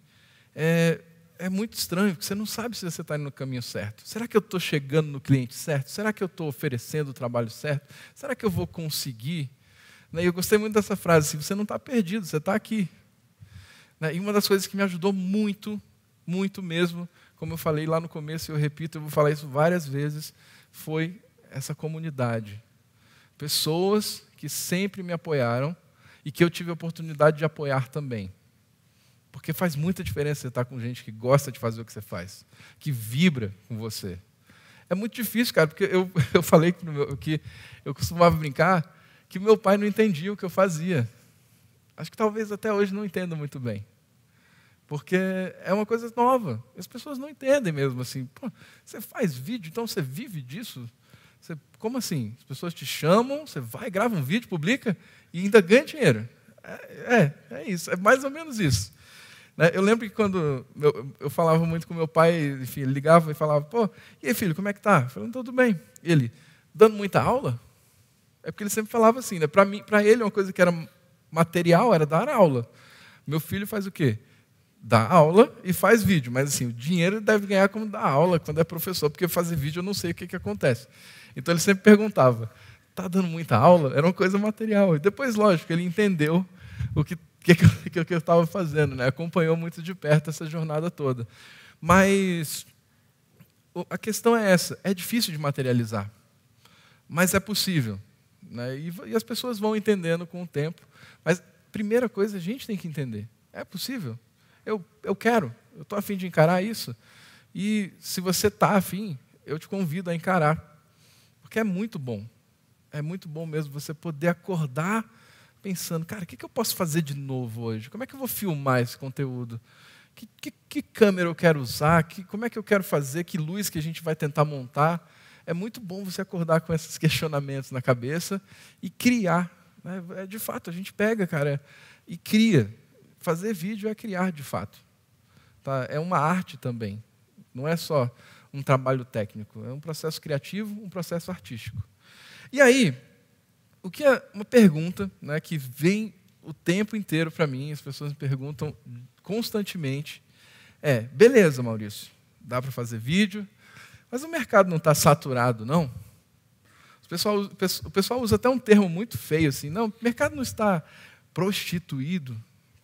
é, é muito estranho, porque você não sabe se você está indo no caminho certo. Será que eu estou chegando no cliente certo? Será que eu estou oferecendo o trabalho certo? Será que eu vou conseguir? Né, e eu gostei muito dessa frase: assim, você não está perdido, você está aqui. Né, e uma das coisas que me ajudou muito, muito mesmo, como eu falei lá no começo, e eu repito, eu vou falar isso várias vezes, foi essa comunidade. Pessoas que sempre me apoiaram e que eu tive a oportunidade de apoiar também. Porque faz muita diferença você estar tá com gente que gosta de fazer o que você faz, que vibra com você. É muito difícil, cara, porque eu, eu falei que, meu, que eu costumava brincar que meu pai não entendia o que eu fazia. Acho que talvez até hoje não entenda muito bem. Porque é uma coisa nova. As pessoas não entendem mesmo assim. você faz vídeo, então você vive disso? Você, como assim? As pessoas te chamam, você vai, grava um vídeo, publica e ainda ganha dinheiro. é, é, é isso. É mais ou menos isso. Né? Eu lembro que quando eu, eu, falava muito com meu pai, enfim, ele ligava e falava, pô, e aí filho, como é que tá? Falando, tudo bem. Ele, dando muita aula? É porque ele sempre falava assim, né? Para ele, uma coisa que era material era dar aula. Meu filho faz o quê? Dá aula e faz vídeo, mas assim, o dinheiro ele deve ganhar como dar aula, quando é professor, porque fazer vídeo eu não sei o que, que acontece. Então ele sempre perguntava, tá dando muita aula? Era uma coisa material. E depois, lógico, ele entendeu o que que, que, eu estava fazendo, né? acompanhou muito de perto essa jornada toda. Mas a questão é essa: é difícil de materializar, mas é possível. Né? E, e as pessoas vão entendendo com o tempo. Mas primeira coisa a gente tem que entender: é possível. Eu, eu quero, eu estou afim de encarar isso. E se você está afim, eu te convido a encarar. Porque é muito bom. É muito bom mesmo você poder acordar pensando, cara, o que, que eu posso fazer de novo hoje? Como é que eu vou filmar esse conteúdo? Que, que, que câmera eu quero usar? Que, como é que eu quero fazer? Que luz que a gente vai tentar montar? É muito bom você acordar com esses questionamentos na cabeça e criar. Né? É, de fato, a gente pega, cara, e cria. Fazer vídeo é criar, de fato. Tá? É uma arte também. Não é só um trabalho técnico. É um processo criativo, um processo artístico. E aí, o que é uma pergunta né, que vem o tempo inteiro para mim, as pessoas me perguntam constantemente, é, beleza, Maurício, dá para fazer vídeo, mas o mercado não está saturado, não? O pessoal, o pessoal usa até um termo muito feio, assim, não, o mercado não está prostituído,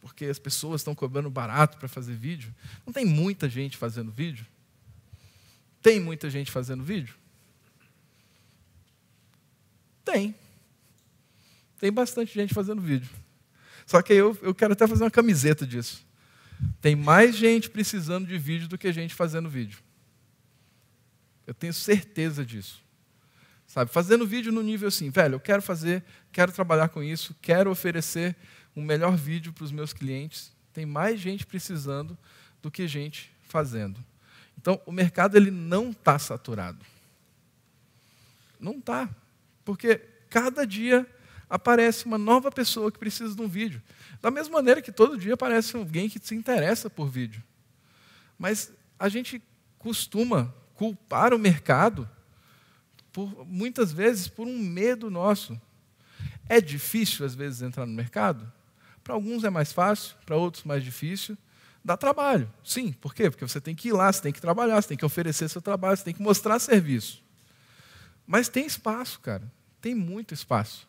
porque as pessoas estão cobrando barato para fazer vídeo. Não tem muita gente fazendo vídeo? Tem muita gente fazendo vídeo? Tem. Tem bastante gente fazendo vídeo. Só que eu, eu quero até fazer uma camiseta disso. Tem mais gente precisando de vídeo do que gente fazendo vídeo. Eu tenho certeza disso. Sabe, fazendo vídeo no nível assim, velho, eu quero fazer, quero trabalhar com isso, quero oferecer um melhor vídeo para os meus clientes. Tem mais gente precisando do que gente fazendo. Então, o mercado ele não está saturado. Não está. Porque cada dia aparece uma nova pessoa que precisa de um vídeo. Da mesma maneira que todo dia aparece alguém que se interessa por vídeo. Mas a gente costuma culpar o mercado, por, muitas vezes, por um medo nosso. É difícil, às vezes, entrar no mercado? Para alguns é mais fácil, para outros mais difícil. Dá trabalho, sim. Por quê? Porque você tem que ir lá, você tem que trabalhar, você tem que oferecer seu trabalho, você tem que mostrar serviço. Mas tem espaço, cara. Tem muito espaço.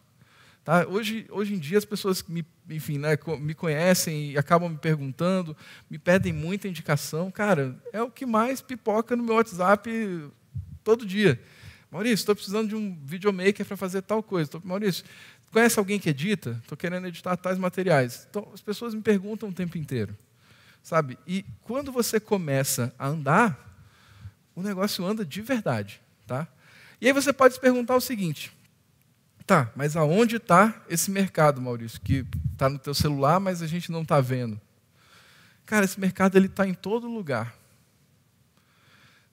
Tá? Hoje, hoje em dia, as pessoas que me, enfim, né, me conhecem e acabam me perguntando, me pedem muita indicação. Cara, é o que mais pipoca no meu WhatsApp todo dia. Maurício, estou precisando de um videomaker para fazer tal coisa. Tô, Maurício, conhece alguém que edita? Estou querendo editar tais materiais. Então, as pessoas me perguntam o tempo inteiro. Sabe? E quando você começa a andar, o negócio anda de verdade. Tá? E aí você pode se perguntar o seguinte Tá, mas aonde está esse mercado, Maurício? Que está no teu celular, mas a gente não está vendo. Cara, esse mercado ele está em todo lugar.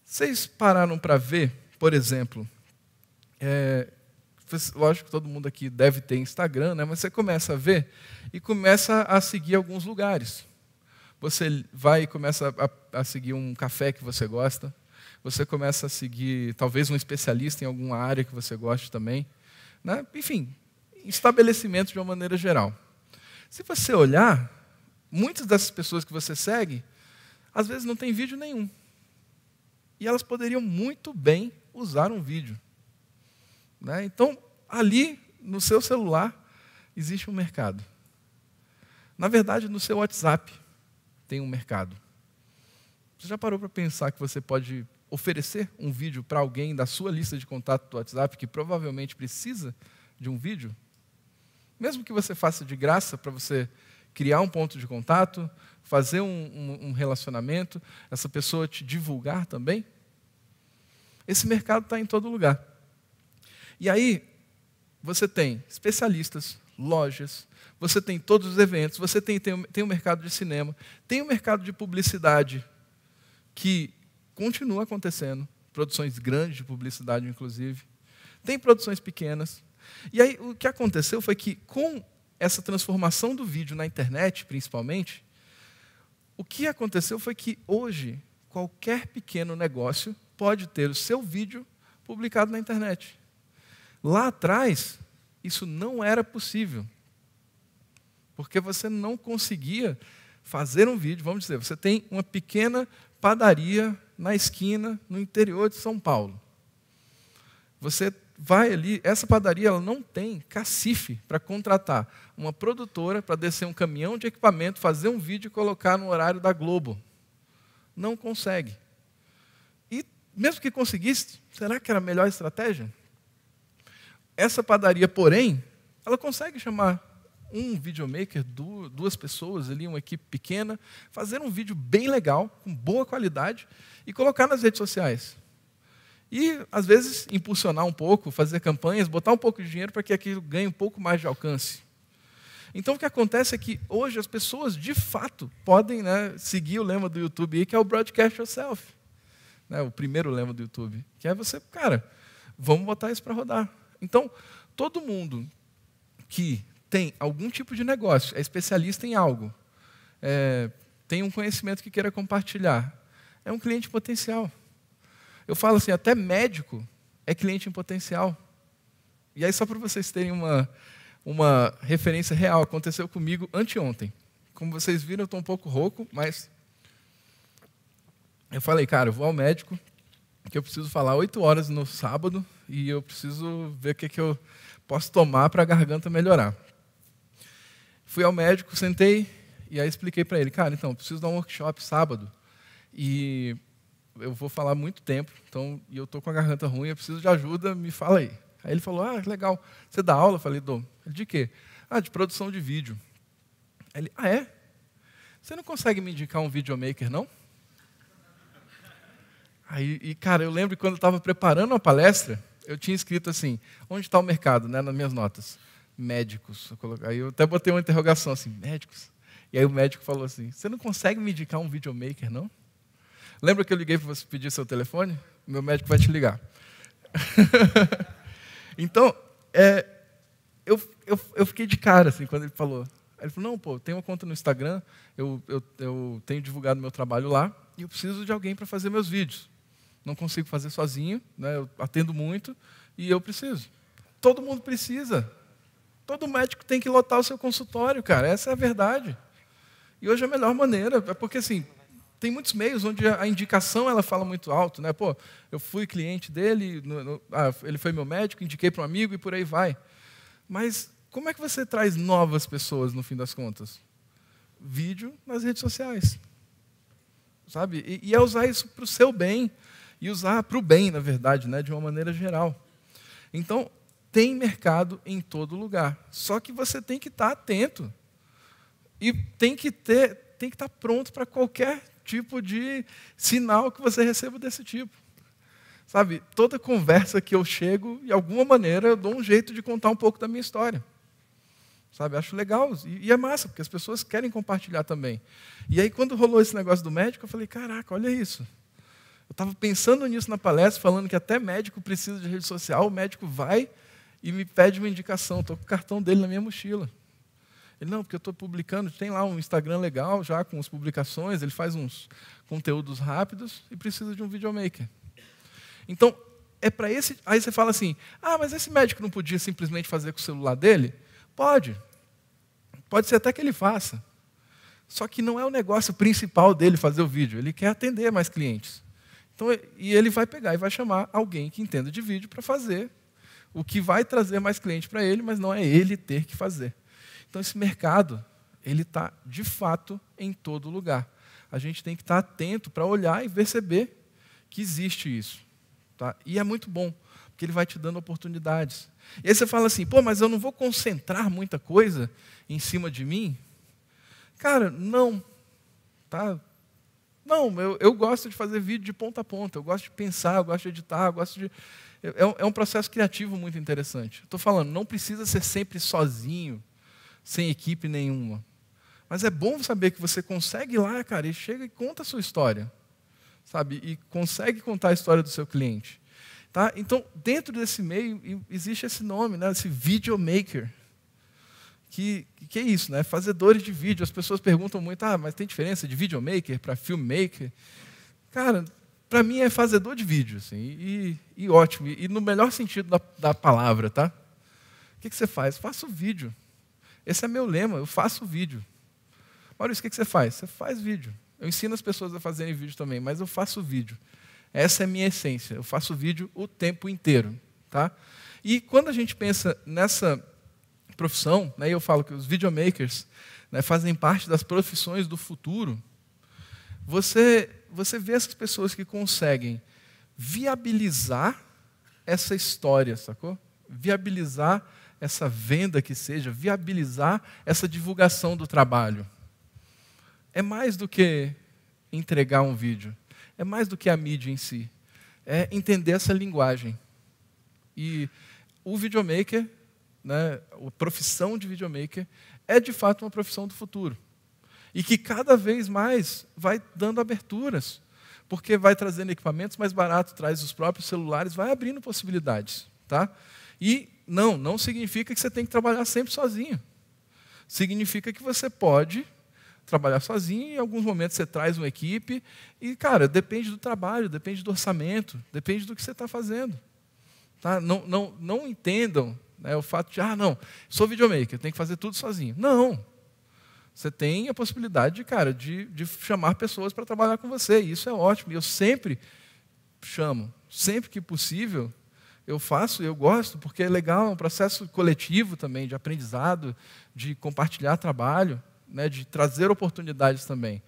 Vocês pararam para ver, por exemplo, é, lógico que todo mundo aqui deve ter Instagram, né? Mas você começa a ver e começa a seguir alguns lugares. Você vai e começa a, a seguir um café que você gosta. Você começa a seguir talvez um especialista em alguma área que você goste também né? enfim, estabelecimentos de uma maneira geral. Se você olhar, muitas dessas pessoas que você segue, às vezes não tem vídeo nenhum. E elas poderiam muito bem usar um vídeo. Né? Então, ali, no seu celular, existe um mercado. Na verdade, no seu WhatsApp tem um mercado. Você já parou para pensar que você pode oferecer um vídeo para alguém da sua lista de contato do WhatsApp que provavelmente precisa de um vídeo, mesmo que você faça de graça para você criar um ponto de contato, fazer um, um, um, relacionamento, essa pessoa te divulgar também. Esse mercado está em todo lugar. E aí, você tem especialistas, lojas, você tem todos os eventos, você tem, tem, tem o mercado de cinema, tem o mercado de publicidade, que continua acontecendo. Produções grandes de publicidade, inclusive. Tem produções pequenas. E aí o que aconteceu foi que, com essa transformação do vídeo na internet, principalmente, o que aconteceu foi que hoje qualquer pequeno negócio pode ter o seu vídeo publicado na internet. Lá atrás, isso não era possível. Porque você não conseguia fazer um vídeo, vamos dizer, você tem uma pequena padaria na esquina, no interior de São Paulo. Você vai ali, essa padaria ela não tem cacife para contratar uma produtora para descer um caminhão de equipamento, fazer um vídeo e colocar no horário da Globo. Não consegue. E mesmo que conseguisse, será que era a melhor estratégia? Essa padaria, porém, ela consegue chamar um videomaker, duas pessoas ali, uma equipe pequena, fazer um vídeo bem legal, com boa qualidade, e colocar nas redes sociais. E, às vezes, impulsionar um pouco, fazer campanhas, botar um pouco de dinheiro para que aquilo ganhe um pouco mais de alcance. Então, o que acontece é que hoje as pessoas, de fato, podem né, seguir o lema do YouTube, que é o Broadcast Yourself. Né, o primeiro lema do YouTube. Que é você, cara, vamos botar isso para rodar. Então, todo mundo que tem algum tipo de negócio, é especialista em algo, é, tem um conhecimento que queira compartilhar, é um cliente potencial. Eu falo assim, até médico é cliente em potencial. E aí, só para vocês terem uma, uma referência real, aconteceu comigo anteontem. Como vocês viram, eu estou um pouco rouco, mas eu falei, cara, eu vou ao médico, que eu preciso falar oito horas no sábado e eu preciso ver o que, que eu posso tomar para a garganta melhorar. Fui ao médico, sentei e aí expliquei para ele, cara, então, preciso dar um workshop sábado e eu vou falar muito tempo, então, e eu tô com a garganta ruim, eu preciso de ajuda, me fala aí. Aí ele falou, ah, legal, você dá aula? Eu falei, dou. Ele, de quê? Ah, de produção de vídeo. Aí ele, ah, é? Você não consegue me indicar um videomaker, não? Aí, e, cara, eu lembro quando eu estava preparando a palestra, eu tinha escrito assim, onde está o mercado, né, nas minhas notas médicos. Aí eu até botei uma interrogação assim, médicos? E aí o médico falou assim, você não consegue me indicar um videomaker, não? Lembra que eu liguei para você pedir seu telefone? Meu médico vai te ligar. então, é, eu, eu, eu fiquei de cara assim, quando ele falou. Ele falou, não, pô, tenho uma conta no Instagram, eu, eu, eu tenho divulgado meu trabalho lá, e eu preciso de alguém para fazer meus vídeos. Não consigo fazer sozinho, né, eu atendo muito, e eu preciso. Todo mundo precisa. Todo médico tem que lotar o seu consultório, cara. Essa é a verdade. E hoje é a melhor maneira, é porque assim, tem muitos meios onde a indicação ela fala muito alto, né? Pô, eu fui cliente dele, no, no, ah, ele foi meu médico, indiquei para um amigo e por aí vai. Mas como é que você traz novas pessoas no fim das contas? Vídeo nas redes sociais, sabe? E, e é usar isso para o seu bem e usar para o bem, na verdade, né? De uma maneira geral. Então, tem mercado em todo lugar. Só que você tem que estar atento. E tem que ter, tem que estar pronto para qualquer tipo de sinal que você receba desse tipo. Sabe, toda conversa que eu chego, de alguma maneira, eu dou um jeito de contar um pouco da minha história. Sabe, acho legal e, é massa, porque as pessoas querem compartilhar também. E aí, quando rolou esse negócio do médico, eu falei: caraca, olha isso. Eu estava pensando nisso na palestra, falando que até médico precisa de rede social, o médico vai e me pede uma indicação. Estou com o cartão dele na minha mochila. Ele, não, porque eu estou publicando, tem lá um Instagram legal já com as publicações, ele faz uns conteúdos rápidos e precisa de um videomaker. Então, é para esse. Aí você fala assim: ah, mas esse médico não podia simplesmente fazer com o celular dele? Pode. Pode ser até que ele faça. Só que não é o negócio principal dele fazer o vídeo, ele quer atender mais clientes. Então, e ele vai pegar e vai chamar alguém que entenda de vídeo para fazer o que vai trazer mais cliente para ele, mas não é ele ter que fazer. Então, esse mercado, ele está, de fato, em todo lugar. A gente tem que estar tá atento para olhar e perceber que existe isso. Tá? E é muito bom, porque ele vai te dando oportunidades. E aí você fala assim, pô, mas eu não vou concentrar muita coisa em cima de mim? Cara, não. Tá? Não, eu, eu gosto de fazer vídeo de ponta a ponta, eu gosto de pensar, eu gosto de editar, eu gosto de é, é, é, um processo criativo muito interessante. Estou falando, não precisa ser sempre sozinho, sem equipe nenhuma. Mas é bom saber que você consegue ir lá, cara, e chega e conta a sua história. Sabe? E consegue contar a história do seu cliente. Tá? Então, dentro desse meio, existe esse nome, né? esse videomaker. Que, que é isso, né? Fazedores de vídeo. As pessoas perguntam muito, ah, mas tem diferença de videomaker para filmmaker? Cara, para mim é fazedor de vídeo, assim, e, e ótimo, e no melhor sentido da, da palavra, tá? O que, que você faz? faço vídeo. Esse é meu lema, eu faço vídeo. Maurício, o que, que você faz? Você faz vídeo. Eu ensino as pessoas a fazerem vídeo também, mas eu faço vídeo. Essa é a minha essência. Eu faço vídeo o tempo inteiro, tá? E quando a gente pensa nessa profissão, né, eu falo que os videomakers né, fazem parte das profissões do futuro, você você vê essas pessoas que conseguem viabilizar essa história, sacou? Viabilizar essa venda que seja, viabilizar essa divulgação do trabalho. É mais do que entregar um vídeo, é mais do que a mídia em si, é entender essa linguagem. E o videomaker, né, a profissão de videomaker, é de fato uma profissão do futuro e que cada vez mais vai dando aberturas, porque vai trazendo equipamentos mais baratos, traz os próprios celulares, vai abrindo possibilidades, tá? E não, não significa que você tem que trabalhar sempre sozinho. Significa que você pode trabalhar sozinho, em alguns momentos você traz uma equipe, e, cara, depende do trabalho, depende do orçamento, depende do que você está fazendo. Tá? Não, não, não entendam né, o fato de, ah, não, sou videomaker, tenho que fazer tudo sozinho. Não, você tem a possibilidade, cara, de, de chamar pessoas para trabalhar com você. E isso é ótimo. E eu sempre chamo, sempre que possível, eu faço e eu gosto, porque é legal, é um processo coletivo também, de aprendizado, de compartilhar trabalho, né, de trazer oportunidades também.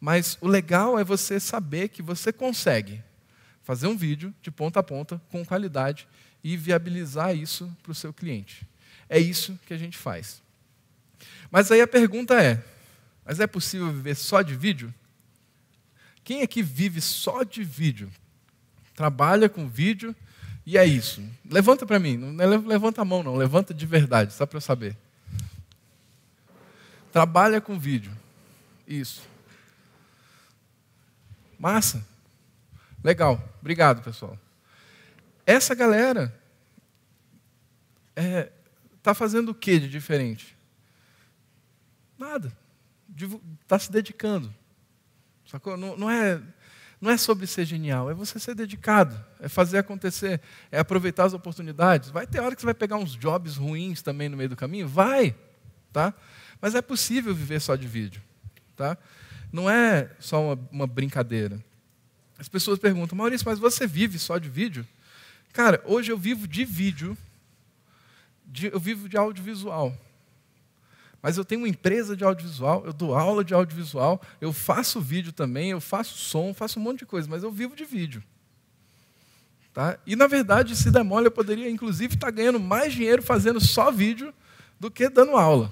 Mas o legal é você saber que você consegue fazer um vídeo de ponta a ponta, com qualidade, e viabilizar isso para o seu cliente. É isso que a gente faz. Mas aí a pergunta é: mas é possível viver só de vídeo? Quem aqui vive só de vídeo? Trabalha com vídeo e é isso. Levanta para mim, não é levanta a mão não, levanta de verdade, só para eu saber. Trabalha com vídeo. Isso. Massa. Legal. Obrigado, pessoal. Essa galera está é, tá fazendo o que de diferente? Nada. Está se dedicando. Sacou? Não, não, é, não é sobre ser genial, é você ser dedicado, é fazer acontecer, é aproveitar as oportunidades. Vai ter hora que você vai pegar uns jobs ruins também no meio do caminho? Vai! Tá? Mas é possível viver só de vídeo. Tá? Não é só uma, uma brincadeira. As pessoas perguntam, Maurício, mas você vive só de vídeo? Cara, hoje eu vivo de vídeo, de, eu vivo de audiovisual mas eu tenho uma empresa de audiovisual, eu dou aula de audiovisual, eu faço vídeo também, eu faço som, faço um monte de coisa, mas eu vivo de vídeo. Tá? E, na verdade, se der mole, eu poderia, inclusive, estar tá ganhando mais dinheiro fazendo só vídeo do que dando aula.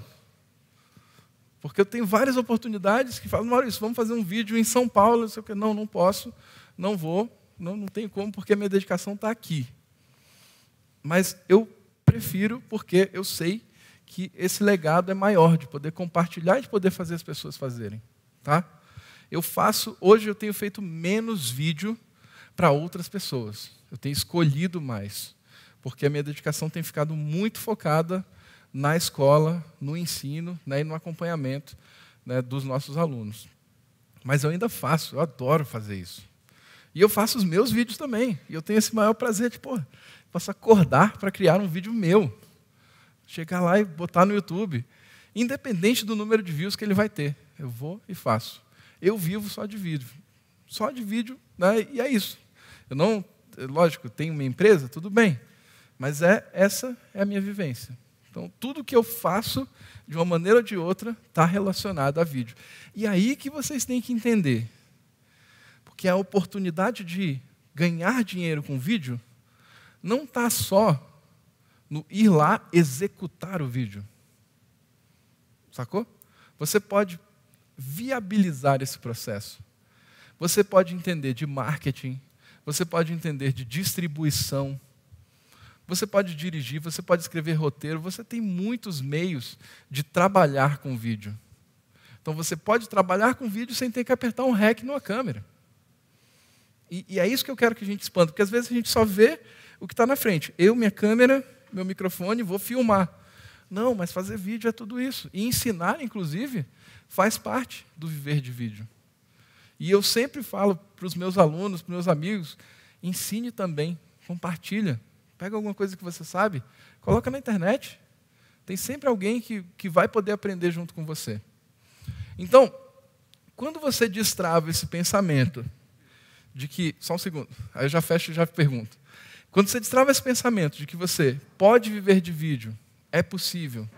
Porque eu tenho várias oportunidades que falam, Maurício, vamos fazer um vídeo em São Paulo. Eu sei o quê. Não, não posso, não vou, não, não tenho como, porque a minha dedicação está aqui. Mas eu prefiro porque eu sei que esse legado é maior, de poder compartilhar e de poder fazer as pessoas fazerem. Tá? Eu faço, hoje eu tenho feito menos vídeo para outras pessoas. Eu tenho escolhido mais, porque a minha dedicação tem ficado muito focada na escola, no ensino né, e no acompanhamento né, dos nossos alunos. Mas eu ainda faço, eu adoro fazer isso. E eu faço os meus vídeos também. E eu tenho esse maior prazer de, pô, posso acordar para criar um vídeo meu. Chegar lá e botar no YouTube. Independente do número de views que ele vai ter. Eu vou e faço. Eu vivo só de vídeo. Só de vídeo, né? e é isso. Eu não, lógico, tenho uma empresa, tudo bem. Mas é essa é a minha vivência. Então, tudo que eu faço, de uma maneira ou de outra, está relacionado a vídeo. E aí que vocês têm que entender. Porque a oportunidade de ganhar dinheiro com vídeo não está só no ir lá executar o vídeo. Sacou? Você pode viabilizar esse processo. Você pode entender de marketing, você pode entender de distribuição, você pode dirigir, você pode escrever roteiro, você tem muitos meios de trabalhar com vídeo. Então você pode trabalhar com vídeo sem ter que apertar um REC numa câmera. E, e é isso que eu quero que a gente expanda, porque às vezes a gente só vê o que está na frente. Eu, minha câmera, meu microfone e vou filmar. Não, mas fazer vídeo é tudo isso. E ensinar, inclusive, faz parte do viver de vídeo. E eu sempre falo para os meus alunos, para os meus amigos, ensine também, compartilha. Pega alguma coisa que você sabe, coloca na internet. Tem sempre alguém que, que vai poder aprender junto com você. Então, quando você destrava esse pensamento de que. Só um segundo, aí eu já fecho e já pergunto. Quando você destrava esse pensamento de que você pode viver de vídeo, é possível,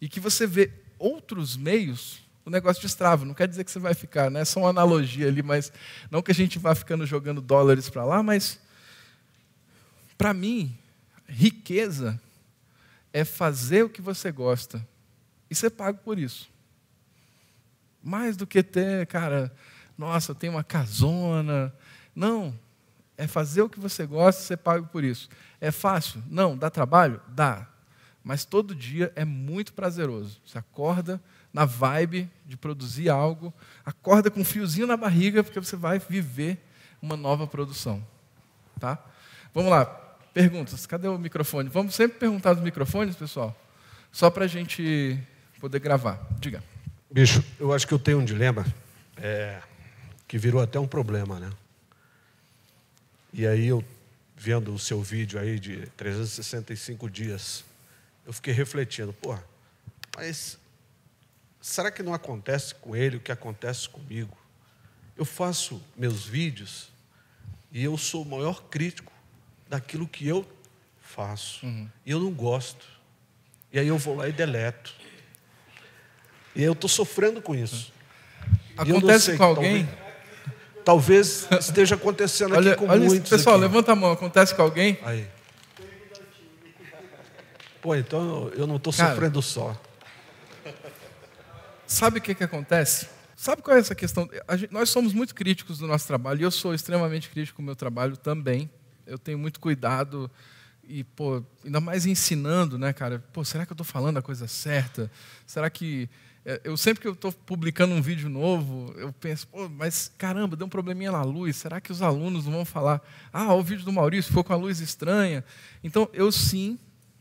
e que você vê outros meios, o negócio destrava. Não quer dizer que você vai ficar, né? É só uma analogia ali, mas não que a gente vá ficando jogando dólares para lá, mas para mim, riqueza é fazer o que você gosta e ser pago por isso. Mais do que ter, cara, nossa, tem uma casona. Não, é fazer o que você gosta, ser pago por isso. É fácil? Não. Dá trabalho? Dá. Mas todo dia é muito prazeroso. Você acorda na vibe de produzir algo, acorda com um fiozinho na barriga, porque você vai viver uma nova produção. Tá? Vamos lá. Perguntas. Cadê o microfone? Vamos sempre perguntar dos microfones, pessoal, só para a gente poder gravar. Diga. Bicho, eu acho que eu tenho um dilema é, que virou até um problema, né? E aí eu, vendo o seu vídeo aí de 365 dias, eu fiquei refletindo, pô, mas será que não acontece com ele o que acontece comigo? Eu faço meus vídeos e eu sou o maior crítico daquilo que eu faço. Uhum. E eu não gosto. E aí eu vou lá e deleto. E eu estou sofrendo com isso. Acontece com alguém... Talvez... Talvez esteja acontecendo aqui olha, com olha muitos. pessoal, aqui. levanta a mão, acontece com alguém? Aí. Pô, então eu não estou sofrendo só. Sabe o que, que acontece? Sabe qual é essa questão? Gente, nós somos muito críticos do nosso trabalho, e eu sou extremamente crítico do meu trabalho também. Eu tenho muito cuidado, e, pô, ainda mais ensinando, né, cara? Pô, será que eu estou falando a coisa certa? Será que é, eu sempre que eu estou publicando um vídeo novo, eu penso, mas caramba, deu um probleminha na luz, será que os alunos vão falar, ah, o vídeo do Maurício ficou com a luz estranha? Então, eu sim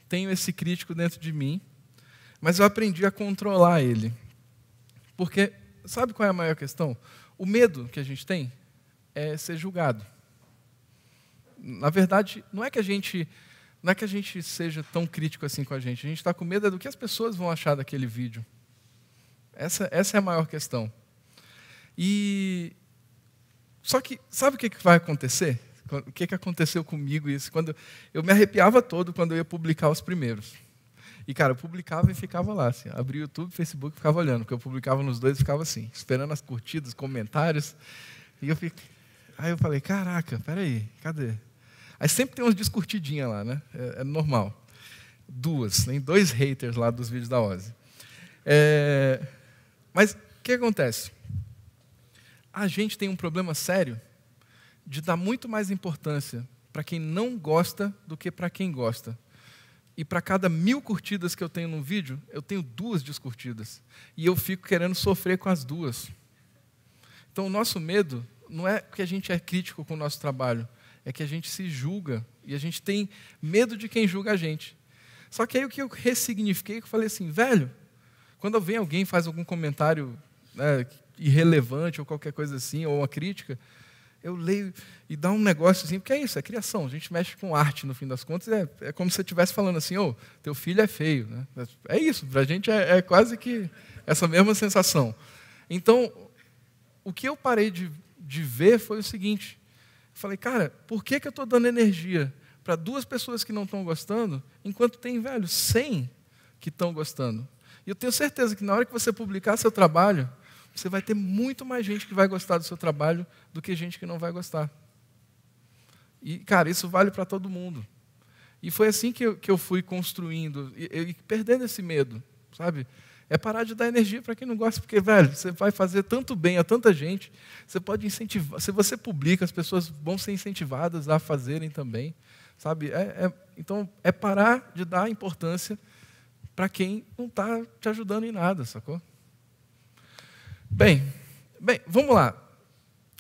tenho esse crítico dentro de mim, mas eu aprendi a controlar ele. Porque, sabe qual é a maior questão? O medo que a gente tem é ser julgado. Na verdade, não é que a gente não é que a gente seja tão crítico assim com a gente. A gente está com medo é do que as pessoas vão achar daquele vídeo. Essa, essa é a maior questão. E só que sabe o que, que vai acontecer? O que, que aconteceu comigo isso? Quando eu me arrepiava todo quando eu ia publicar os primeiros. E, cara, eu publicava e ficava lá. Assim, abria o YouTube, Facebook ficava olhando, porque eu publicava nos dois e ficava assim, esperando as curtidas, comentários. E eu fico... Aí eu falei, caraca, peraí, cadê? Aí sempre tem uns descurtidinhas lá, né? É, é, normal. Duas, nem dois haters lá dos vídeos da Ozzy. É... Mas o que acontece? A gente tem um problema sério de dar muito mais importância para quem não gosta do que para quem gosta. E para cada mil curtidas que eu tenho num vídeo, eu tenho duas descurtidas. E eu fico querendo sofrer com as duas. Então, o nosso medo não é que a gente é crítico com o nosso trabalho, é que a gente se julga. E a gente tem medo de quem julga a gente. Só que aí o que eu ressignifiquei, eu falei assim, velho, quando vem alguém faz algum comentário né, irrelevante ou qualquer coisa assim, ou uma crítica, eu leio e dá um negócio assim, porque é isso, é criação. A gente mexe com arte, no fim das contas. É, é como se você estivesse falando assim, ô, oh, teu filho é feio. Né? É isso, para a gente é, é, quase que essa mesma sensação. Então, o que eu parei de, de ver foi o seguinte. Eu falei, cara, por que, que eu estou dando energia para duas pessoas que não estão gostando, enquanto tem, velho, 100 que estão gostando? E eu tenho certeza que na hora que você publicar seu trabalho, você vai ter muito mais gente que vai gostar do seu trabalho do que gente que não vai gostar. E, cara, isso vale para todo mundo. E foi assim que eu, que eu fui construindo e, e perdendo esse medo, sabe? É parar de dar energia para quem não gosta, porque, velho, você vai fazer tanto bem a tanta gente, você pode incentivar. Se você publica, as pessoas vão ser incentivadas a fazerem também, sabe? É, é, então, é parar de dar importância para quem não está te ajudando em nada, sacou? Bem, bem, vamos lá.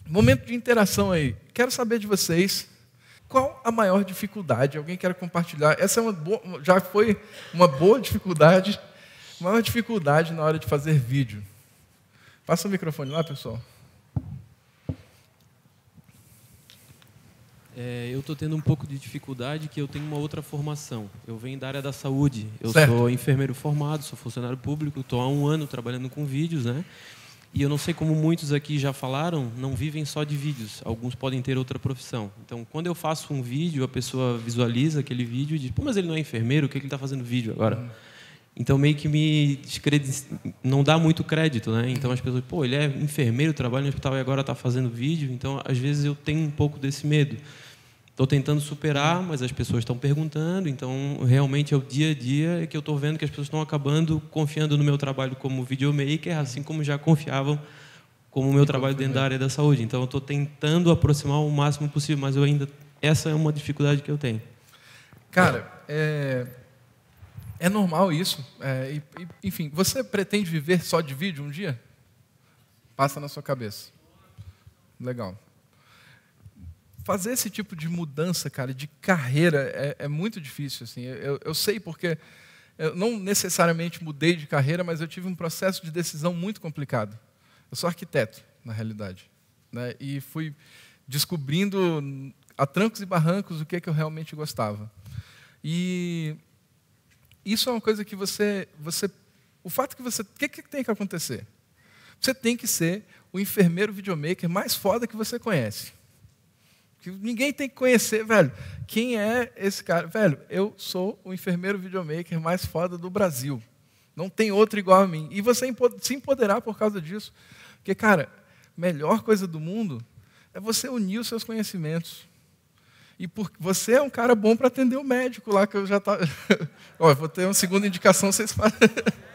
Momento de interação aí. Quero saber de vocês qual a maior dificuldade. Alguém quer compartilhar? Essa é uma boa, já foi uma boa dificuldade, maior dificuldade na hora de fazer vídeo. Passa o microfone lá, pessoal. É, eu estou tendo um pouco de dificuldade que eu tenho uma outra formação. Eu venho da área da saúde. Eu certo. sou enfermeiro formado, sou funcionário público, estou há um ano trabalhando com vídeos, né? E eu não sei como muitos aqui já falaram, não vivem só de vídeos. Alguns podem ter outra profissão. Então, quando eu faço um vídeo, a pessoa visualiza aquele vídeo e diz: Pô, mas ele não é enfermeiro, o que, é que ele está fazendo vídeo agora? Hum. Então, meio que me descredic... não dá muito crédito, né? Então, as pessoas, pô, ele é enfermeiro, trabalha no hospital e agora está fazendo vídeo. Então, às vezes, eu tenho um pouco desse medo estou tentando superar, mas as pessoas estão perguntando, então realmente é o dia a dia que eu estou vendo que as pessoas estão acabando confiando no meu trabalho como videomaker, assim como já confiavam como o meu trabalho dentro da área da saúde. Então eu estou tentando aproximar o máximo possível, mas eu ainda essa é uma dificuldade que eu tenho. Cara, é, é normal isso. É, e, enfim, você pretende viver só de vídeo um dia? Passa na sua cabeça. Legal fazer esse tipo de mudança, cara, de carreira, é, é muito difícil. Assim. Eu, eu, sei porque eu não necessariamente mudei de carreira, mas eu tive um processo de decisão muito complicado. Eu sou arquiteto, na realidade. Né? E fui descobrindo a trancos e barrancos o que, é que eu realmente gostava. E isso é uma coisa que você. você o fato que você. O que, é que tem que acontecer? Você tem que ser o enfermeiro videomaker mais foda que você conhece que ninguém tem que conhecer, velho. Quem é esse cara? Velho, eu sou o enfermeiro videomaker mais foda do Brasil. Não tem outro igual a mim. E você se empoderar por causa disso. Porque, cara, melhor coisa do mundo é você unir os seus conhecimentos. E por, você é um cara bom para atender o médico lá, que eu já estava. Tá... vou ter uma segunda indicação, vocês fazem.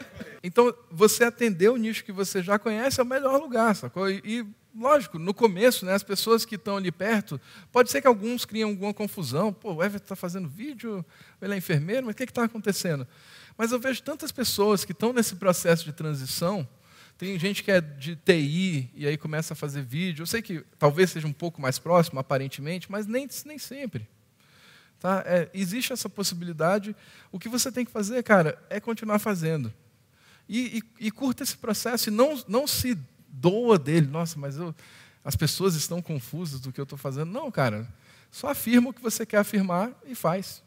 Então, você atender o nicho que você já conhece é o melhor lugar, sacou? E, lógico, no começo, né, as pessoas que estão ali perto, pode ser que alguns criem alguma confusão. Pô, o Everton está fazendo vídeo, ele é enfermeiro, mas o que está acontecendo? Mas eu vejo tantas pessoas que estão nesse processo de transição. Tem gente que é de TI e aí começa a fazer vídeo. Eu sei que talvez seja um pouco mais próximo, aparentemente, mas nem, nem sempre. Tá? É, existe essa possibilidade. O que você tem que fazer, cara, é continuar fazendo. E, e, e curta esse processo e não, não se doa dele. Nossa, mas eu, as pessoas estão confusas do que eu estou fazendo. Não, cara. Só afirma o que você quer afirmar e faz.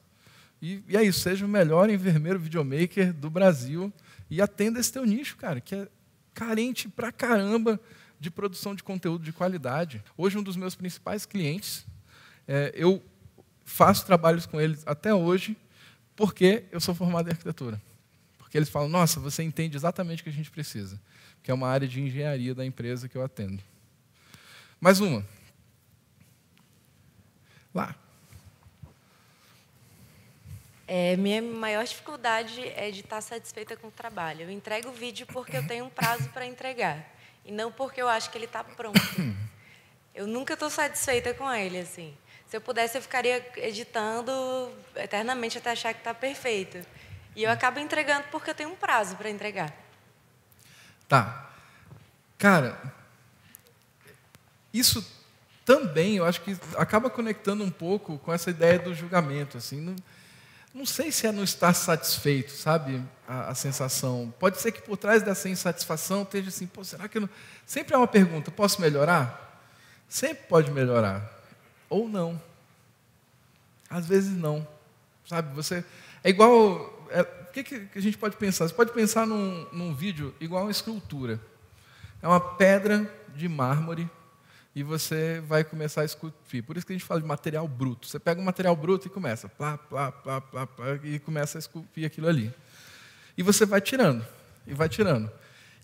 E, e é isso. Seja o melhor enfermeiro videomaker do Brasil e atenda esse teu nicho, cara, que é carente pra caramba de produção de conteúdo de qualidade. Hoje, um dos meus principais clientes, é, eu faço trabalhos com eles até hoje, porque eu sou formado em arquitetura. Porque eles falam, nossa, você entende exatamente o que a gente precisa. Que é uma área de engenharia da empresa que eu atendo. Mais uma. Lá. É, minha maior dificuldade é de estar satisfeita com o trabalho. Eu entrego o vídeo porque eu tenho um prazo para entregar. E não porque eu acho que ele está pronto. Eu nunca estou satisfeita com ele, assim. Se eu pudesse, eu ficaria editando eternamente até achar que está perfeito. E eu acabo entregando porque eu tenho um prazo para entregar. Tá. Cara, isso também, eu acho que acaba conectando um pouco com essa ideia do julgamento, assim, não, não sei se é não estar satisfeito, sabe, a, a, sensação. Pode ser que por trás dessa insatisfação esteja assim, pô, será que eu não... Sempre é uma pergunta, posso melhorar? Sempre pode melhorar, ou não. Às vezes não, sabe, você... É igual é, que, que a gente pode pensar? Você pode pensar num, num vídeo igual a uma escultura. É uma pedra de mármore e você vai começar a esculpir. Por isso que a gente fala de material bruto. Você pega um material bruto e começa, plá, plá, plá, plá, plá, e começa a esculpir aquilo ali. E você vai tirando, e vai tirando.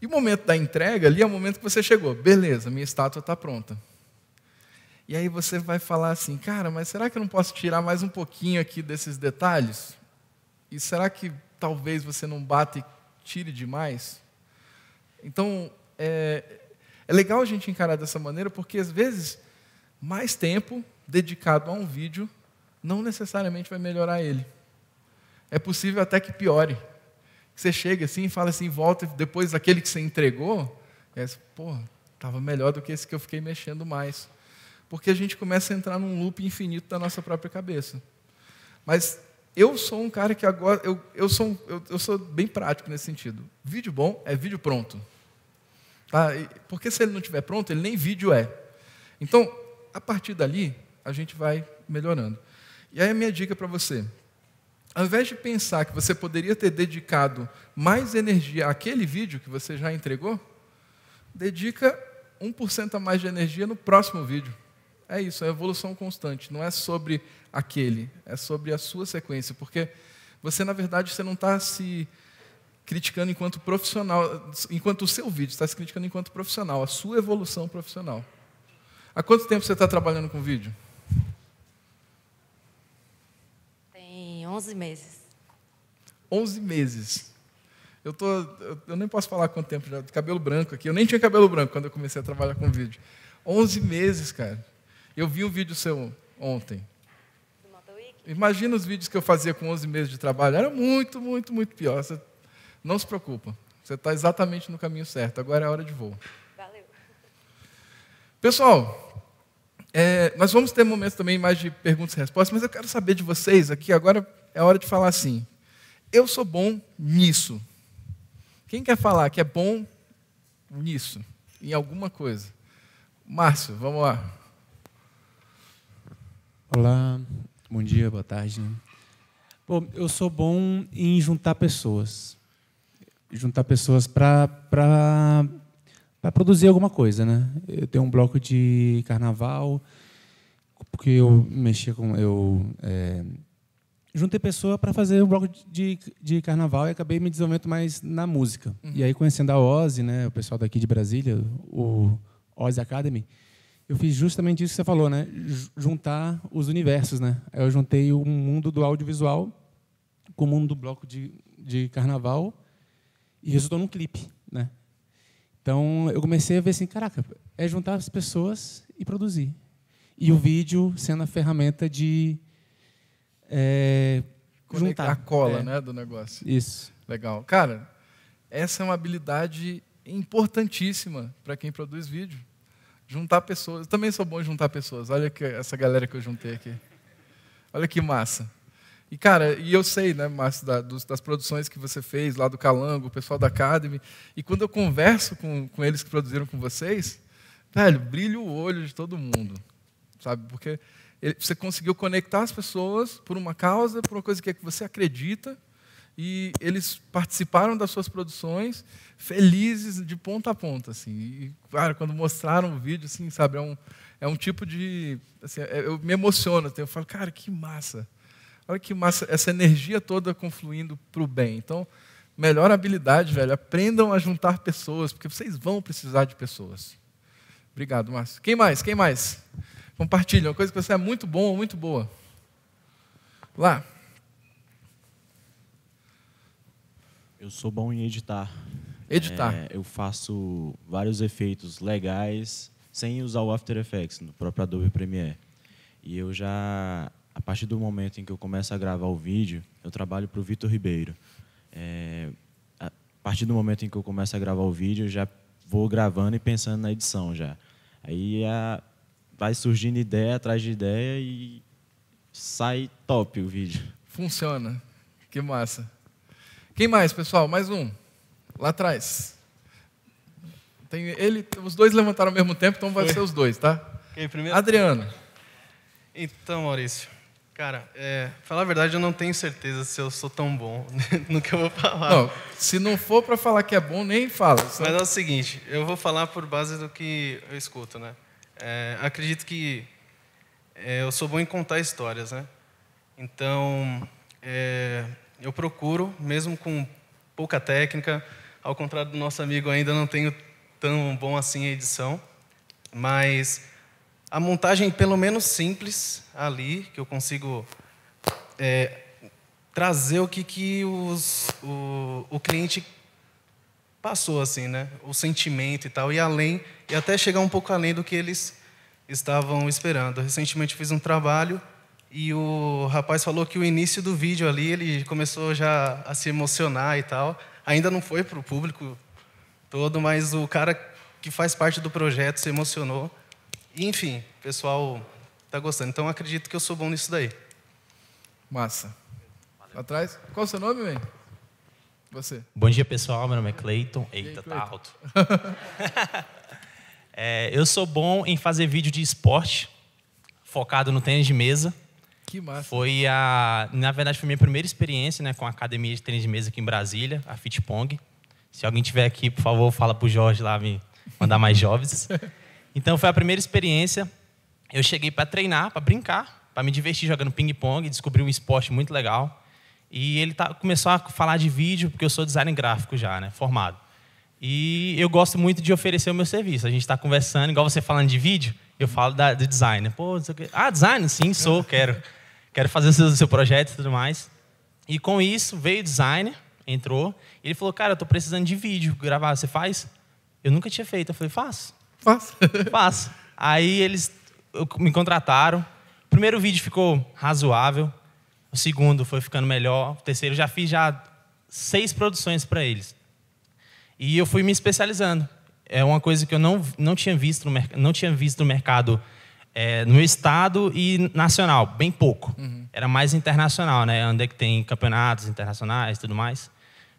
E o momento da entrega ali é o momento que você chegou. Beleza, minha estátua está pronta. E aí você vai falar assim, cara, mas será que eu não posso tirar mais um pouquinho aqui desses detalhes? E será que talvez você não bate e tire demais? Então, é, é legal a gente encarar dessa maneira, porque às vezes mais tempo dedicado a um vídeo não necessariamente vai melhorar ele. É possível até que piore. Você chega assim, e fala assim, volta, depois daquele que você entregou, é, pô, estava melhor do que esse que eu fiquei mexendo mais. Porque a gente começa a entrar num loop infinito da nossa própria cabeça. Mas eu sou um cara que agora. Eu, eu, sou, eu, eu sou bem prático nesse sentido. Vídeo bom é vídeo pronto. Tá? Porque se ele não estiver pronto, ele nem vídeo é. Então, a partir dali, a gente vai melhorando. E aí a minha dica para você. Ao invés de pensar que você poderia ter dedicado mais energia àquele vídeo que você já entregou, dedica 1% a mais de energia no próximo vídeo. É isso, é evolução constante. Não é sobre aquele, é sobre a sua sequência. Porque você, na verdade, você não está se criticando enquanto profissional, enquanto o seu vídeo está se criticando enquanto profissional, a sua evolução profissional. Há quanto tempo você está trabalhando com vídeo? Tem 11 meses. 11 meses. Eu, tô, eu nem posso falar quanto tempo já, cabelo branco aqui. Eu nem tinha cabelo branco quando eu comecei a trabalhar com vídeo. 11 meses, cara. Eu vi um vídeo seu ontem. Imagina os vídeos que eu fazia com 11 meses de trabalho. Era muito, muito, muito pior. Você não se preocupa. Você está exatamente no caminho certo. Agora é a hora de voo. Valeu. Pessoal, é, nós vamos ter momentos também mais de perguntas e respostas, mas eu quero saber de vocês aqui. Agora é hora de falar assim. Eu sou bom nisso. Quem quer falar que é bom nisso? Em alguma coisa? Márcio, vamos lá. Olá, bom dia, boa tarde. Né? Bom, eu sou bom em juntar pessoas. Juntar pessoas para produzir alguma coisa, né? Eu tenho um bloco de carnaval, porque eu mexia com. Eu, é, juntei pessoa para fazer um bloco de, de carnaval e acabei me desenvolvendo mais na música. Uhum. E aí, conhecendo a Ozzy, né, o pessoal daqui de Brasília, o Ozzy Academy, eu fiz justamente isso que você falou, né? Juntar os universos, né? Eu juntei o mundo do audiovisual com o mundo do bloco de, de carnaval e resultou num clipe, né? Então eu comecei a ver assim, caraca, é juntar as pessoas e produzir. E o vídeo sendo a ferramenta de é, juntar a cola, é. né, do negócio. Isso. Legal, cara. Essa é uma habilidade importantíssima para quem produz vídeo Juntar pessoas. Eu também sou bom em juntar pessoas. Olha que, essa galera que eu juntei aqui. Olha que massa. E, cara, e eu sei, né, Márcio, da, dos, das produções que você fez lá do Calango, o pessoal da Academy. E quando eu converso com, com eles que produziram com vocês, velho, brilha o olho de todo mundo. Sabe? Porque ele, você conseguiu conectar as pessoas por uma causa, por uma coisa que, é que você acredita e eles participaram das suas produções felizes de ponta a ponta, assim. E, cara, quando mostraram o vídeo, assim, sabe, é um, é um tipo de... Assim, é, eu me emociono, assim, eu falo, cara, que massa. Olha que massa, essa energia toda confluindo para o bem. Então, melhor habilidade, velho, aprendam a juntar pessoas, porque vocês vão precisar de pessoas. Obrigado, Márcio. Quem mais? Quem mais? Compartilha, uma coisa que você é muito bom, muito boa. Lá. Eu sou bom em editar. Editar. É, eu faço vários efeitos legais sem usar o After Effects no próprio Adobe Premiere. E eu já, a partir do momento em que eu começo a gravar o vídeo, eu trabalho para o Vitor Ribeiro. É, a partir do momento em que eu começo a gravar o vídeo, eu já vou gravando e pensando na edição já. Aí a, vai surgindo ideia atrás de ideia e sai top o vídeo. Funciona. Que massa. Quem mais, pessoal? Mais um. Lá atrás. Tem ele, os dois levantaram ao mesmo tempo, então vai Foi. ser os dois, tá? Quem primeiro? Adriano. Então, Maurício, cara, é, falar a verdade, eu não tenho certeza se eu sou tão bom no que eu vou falar. Não, se não for para falar que é bom, nem fala. Só... Mas é o seguinte, eu vou falar por base do que eu escuto, né? É, acredito que é, eu sou bom em contar histórias, né? Então, é, eu procuro, mesmo com pouca técnica, ao contrário do nosso amigo, ainda não tenho tão bom assim a edição, mas a montagem, pelo menos simples, ali, que eu consigo é, trazer o que, que os, o, o cliente passou, assim, né? O sentimento e tal, e além, e até chegar um pouco além do que eles estavam esperando. Recentemente fiz um trabalho e o rapaz falou que o início do vídeo ali, ele começou já a se emocionar e tal. Ainda não foi para o público todo, mas o cara que faz parte do projeto se emocionou. E, enfim, o pessoal está gostando. Então, acredito que eu sou bom nisso daí. Massa. Atrás? Qual o seu nome, man? Você. Bom dia, pessoal. Meu nome é Clayton. Eita, aí, tá Clayton? tá alto. é, eu sou bom em fazer vídeo de esporte, focado no tênis de mesa. Que massa. Foi a, na verdade, foi minha primeira experiência, né, com a academia de tênis de mesa aqui em Brasília, a Pong Se alguém tiver aqui, por favor, fala pro Jorge lá me mandar mais jovens. Então foi a primeira experiência. Eu cheguei para treinar, para brincar, para me divertir jogando ping-pong, descobri um esporte muito legal. E ele tá, começou a falar de vídeo, porque eu sou designer gráfico já, né, formado. E eu gosto muito de oferecer o meu serviço. A gente está conversando, igual você falando de vídeo, eu falo da, de design. Pô, Ah, design? Sim, sou, quero. quero fazer o seu, seu projeto e tudo mais. E com isso veio o designer, entrou, e ele falou: Cara, eu tô precisando de vídeo gravar, você faz? Eu nunca tinha feito. Eu falei: Faço. Faço. Faço. Aí eles me contrataram. O primeiro vídeo ficou razoável, o segundo foi ficando melhor, o terceiro já fiz já seis produções para eles. E eu fui me especializando. É uma coisa que eu não, não tinha visto no não tinha visto no mercado é, no estado e nacional, bem pouco. Uhum. Era mais internacional, né? Onde é que tem campeonatos internacionais e tudo mais.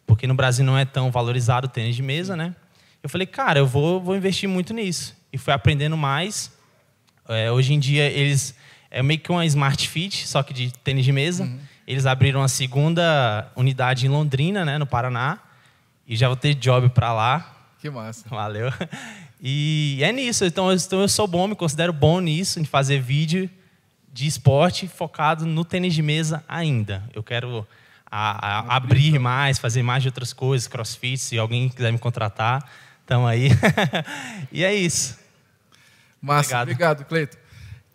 Porque no Brasil não é tão valorizado o tênis de mesa, né? Eu falei, cara, eu vou, vou investir muito nisso. E fui aprendendo mais. É, hoje em dia, eles... É meio que uma Smart Fit, só que de tênis de mesa. Uhum. Eles abriram a segunda unidade em Londrina, né? No Paraná. E já vou ter job para lá. Que massa. Valeu. E é nisso. Então, então, eu sou bom, me considero bom nisso, em fazer vídeo de esporte focado no tênis de mesa ainda. Eu quero a, a abrir mais, fazer mais de outras coisas, crossfit, se alguém quiser me contratar, estamos aí. e é isso. Massa, obrigado, obrigado Cleito.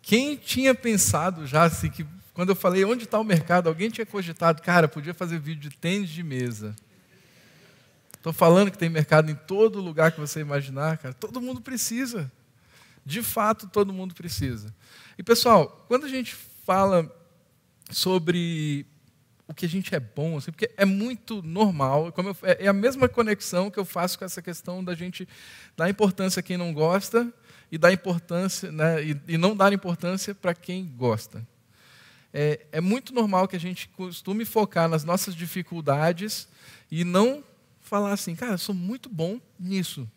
Quem tinha pensado já, assim, que quando eu falei onde está o mercado, alguém tinha cogitado, cara, podia fazer vídeo de tênis de mesa. Estou falando que tem mercado em todo lugar que você imaginar, cara. Todo mundo precisa. De fato, todo mundo precisa. E pessoal, quando a gente fala sobre o que a gente é bom, assim, porque é muito normal, eu, é, é a mesma conexão que eu faço com essa questão da gente dar importância a quem não gosta e dar importância, né, e, e não dar importância para quem gosta. É, é muito normal que a gente costume focar nas nossas dificuldades e não falar assim, cara, sou muito bom nisso.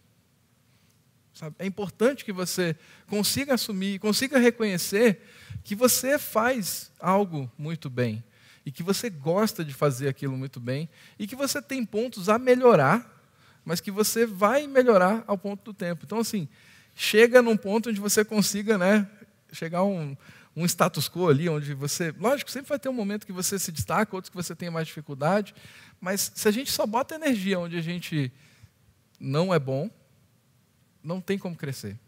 Sabe? É importante que você consiga assumir, consiga reconhecer que você faz algo muito bem e que você gosta de fazer aquilo muito bem e que você tem pontos a melhorar, mas que você vai melhorar ao ponto do tempo. Então, assim, chega num ponto onde você consiga, né, chegar a um, um status quo ali, onde você, lógico, sempre vai ter um momento que você se destaca, outros que você tem mais dificuldade, mas se a gente só bota energia onde a gente não é bom, não tem como crescer.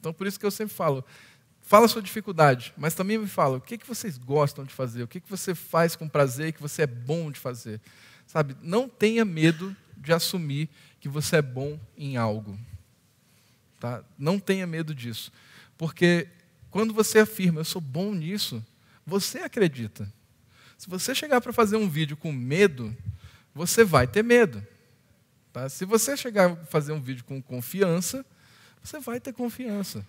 Então, por isso que eu sempre falo, fala sua dificuldade, mas também me fala o que, que vocês gostam de fazer, o que, que você faz com prazer e que você é bom de fazer. Sabe, não tenha medo de assumir que você é bom em algo. Tá? Não tenha medo disso. Porque quando você afirma, eu sou bom nisso, você acredita. Se você chegar para fazer um vídeo com medo, você vai ter medo. Tá? Se você chegar a fazer um vídeo com confiança, você vai ter confiança.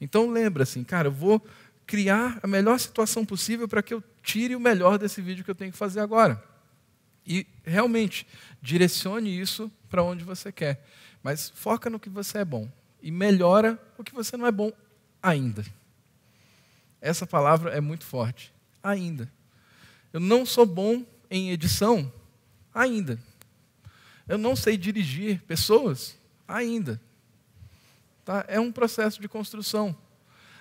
Então lembra assim, cara, eu vou criar a melhor situação possível para que eu tire o melhor desse vídeo que eu tenho que fazer agora. E realmente direcione isso para onde você quer, mas foca no que você é bom e melhora o que você não é bom ainda. Essa palavra é muito forte. Ainda. Eu não sou bom em edição, Ainda. Eu não sei dirigir pessoas? Ainda. Tá? É um processo de construção.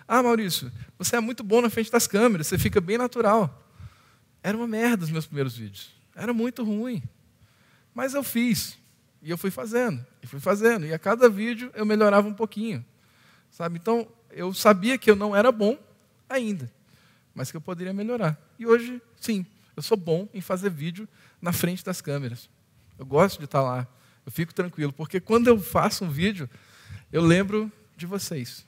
Ah, Maurício, você é muito bom na frente das câmeras, você fica bem natural. Era uma merda os meus primeiros vídeos. Era muito ruim. Mas eu fiz. E eu fui fazendo, e fui fazendo. E a cada vídeo eu melhorava um pouquinho. Sabe? Então, eu sabia que eu não era bom ainda, mas que eu poderia melhorar. E hoje, sim, eu sou bom em fazer vídeo na frente das câmeras. Eu gosto de estar lá. Eu fico tranquilo, porque quando eu faço um vídeo, eu lembro de vocês.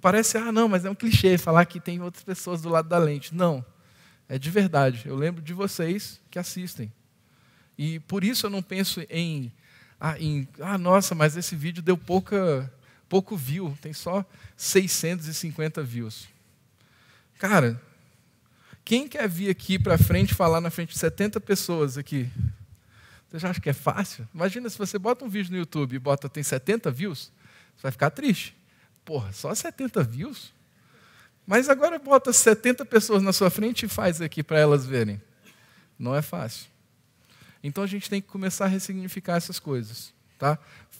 Parece, ah, não, mas é um clichê falar que tem outras pessoas do lado da lente. Não, é de verdade. Eu lembro de vocês que assistem. E por isso eu não penso em, ah, em, ah nossa, mas esse vídeo deu pouca, pouco view, tem só 650 views. Cara, quem quer vir aqui para frente falar na frente de 70 pessoas aqui? Você já acha que é fácil? Imagina se você bota um vídeo no YouTube e bota tem 70 views, você vai ficar triste. Porra, só 70 views? Mas agora bota 70 pessoas na sua frente e faz aqui para elas verem. Não é fácil. Então a gente tem que começar a ressignificar essas coisas, tá?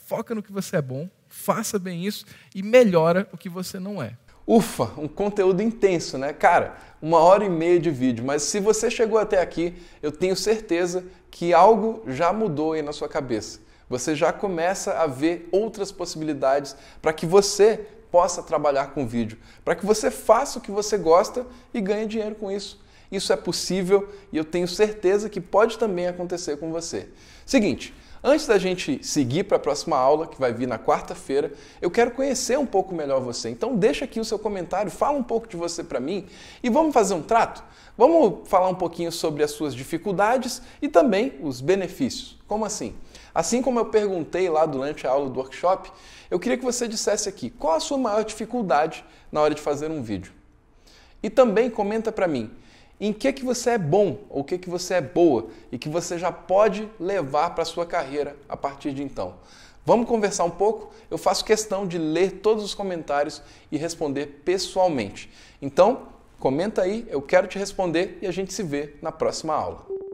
Foca no que você é bom, faça bem isso e melhora o que você não é. Ufa, um conteúdo intenso, né? Cara, uma hora e meia de vídeo, mas se você chegou até aqui, eu tenho certeza que algo já mudou aí na sua cabeça. Você já começa a ver outras possibilidades para que você possa trabalhar com vídeo, para que você faça o que você gosta e ganhe dinheiro com isso. Isso é possível e eu tenho certeza que pode também acontecer com você. Seguinte, Antes da gente seguir para a próxima aula, que vai vir na quarta-feira, eu quero conhecer um pouco melhor você. Então deixa aqui o seu comentário, fala um pouco de você para mim e vamos fazer um trato? Vamos falar um pouquinho sobre as suas dificuldades e também os benefícios. Como assim? Assim como eu perguntei lá durante a aula do workshop, eu queria que você dissesse aqui qual a sua maior dificuldade na hora de fazer um vídeo. E também comenta para mim em que que você é bom ou o que que você é boa e que você já pode levar para a sua carreira a partir de então. Vamos conversar um pouco? Eu faço questão de ler todos os comentários e responder pessoalmente. Então, comenta aí, eu quero te responder e a gente se vê na próxima aula.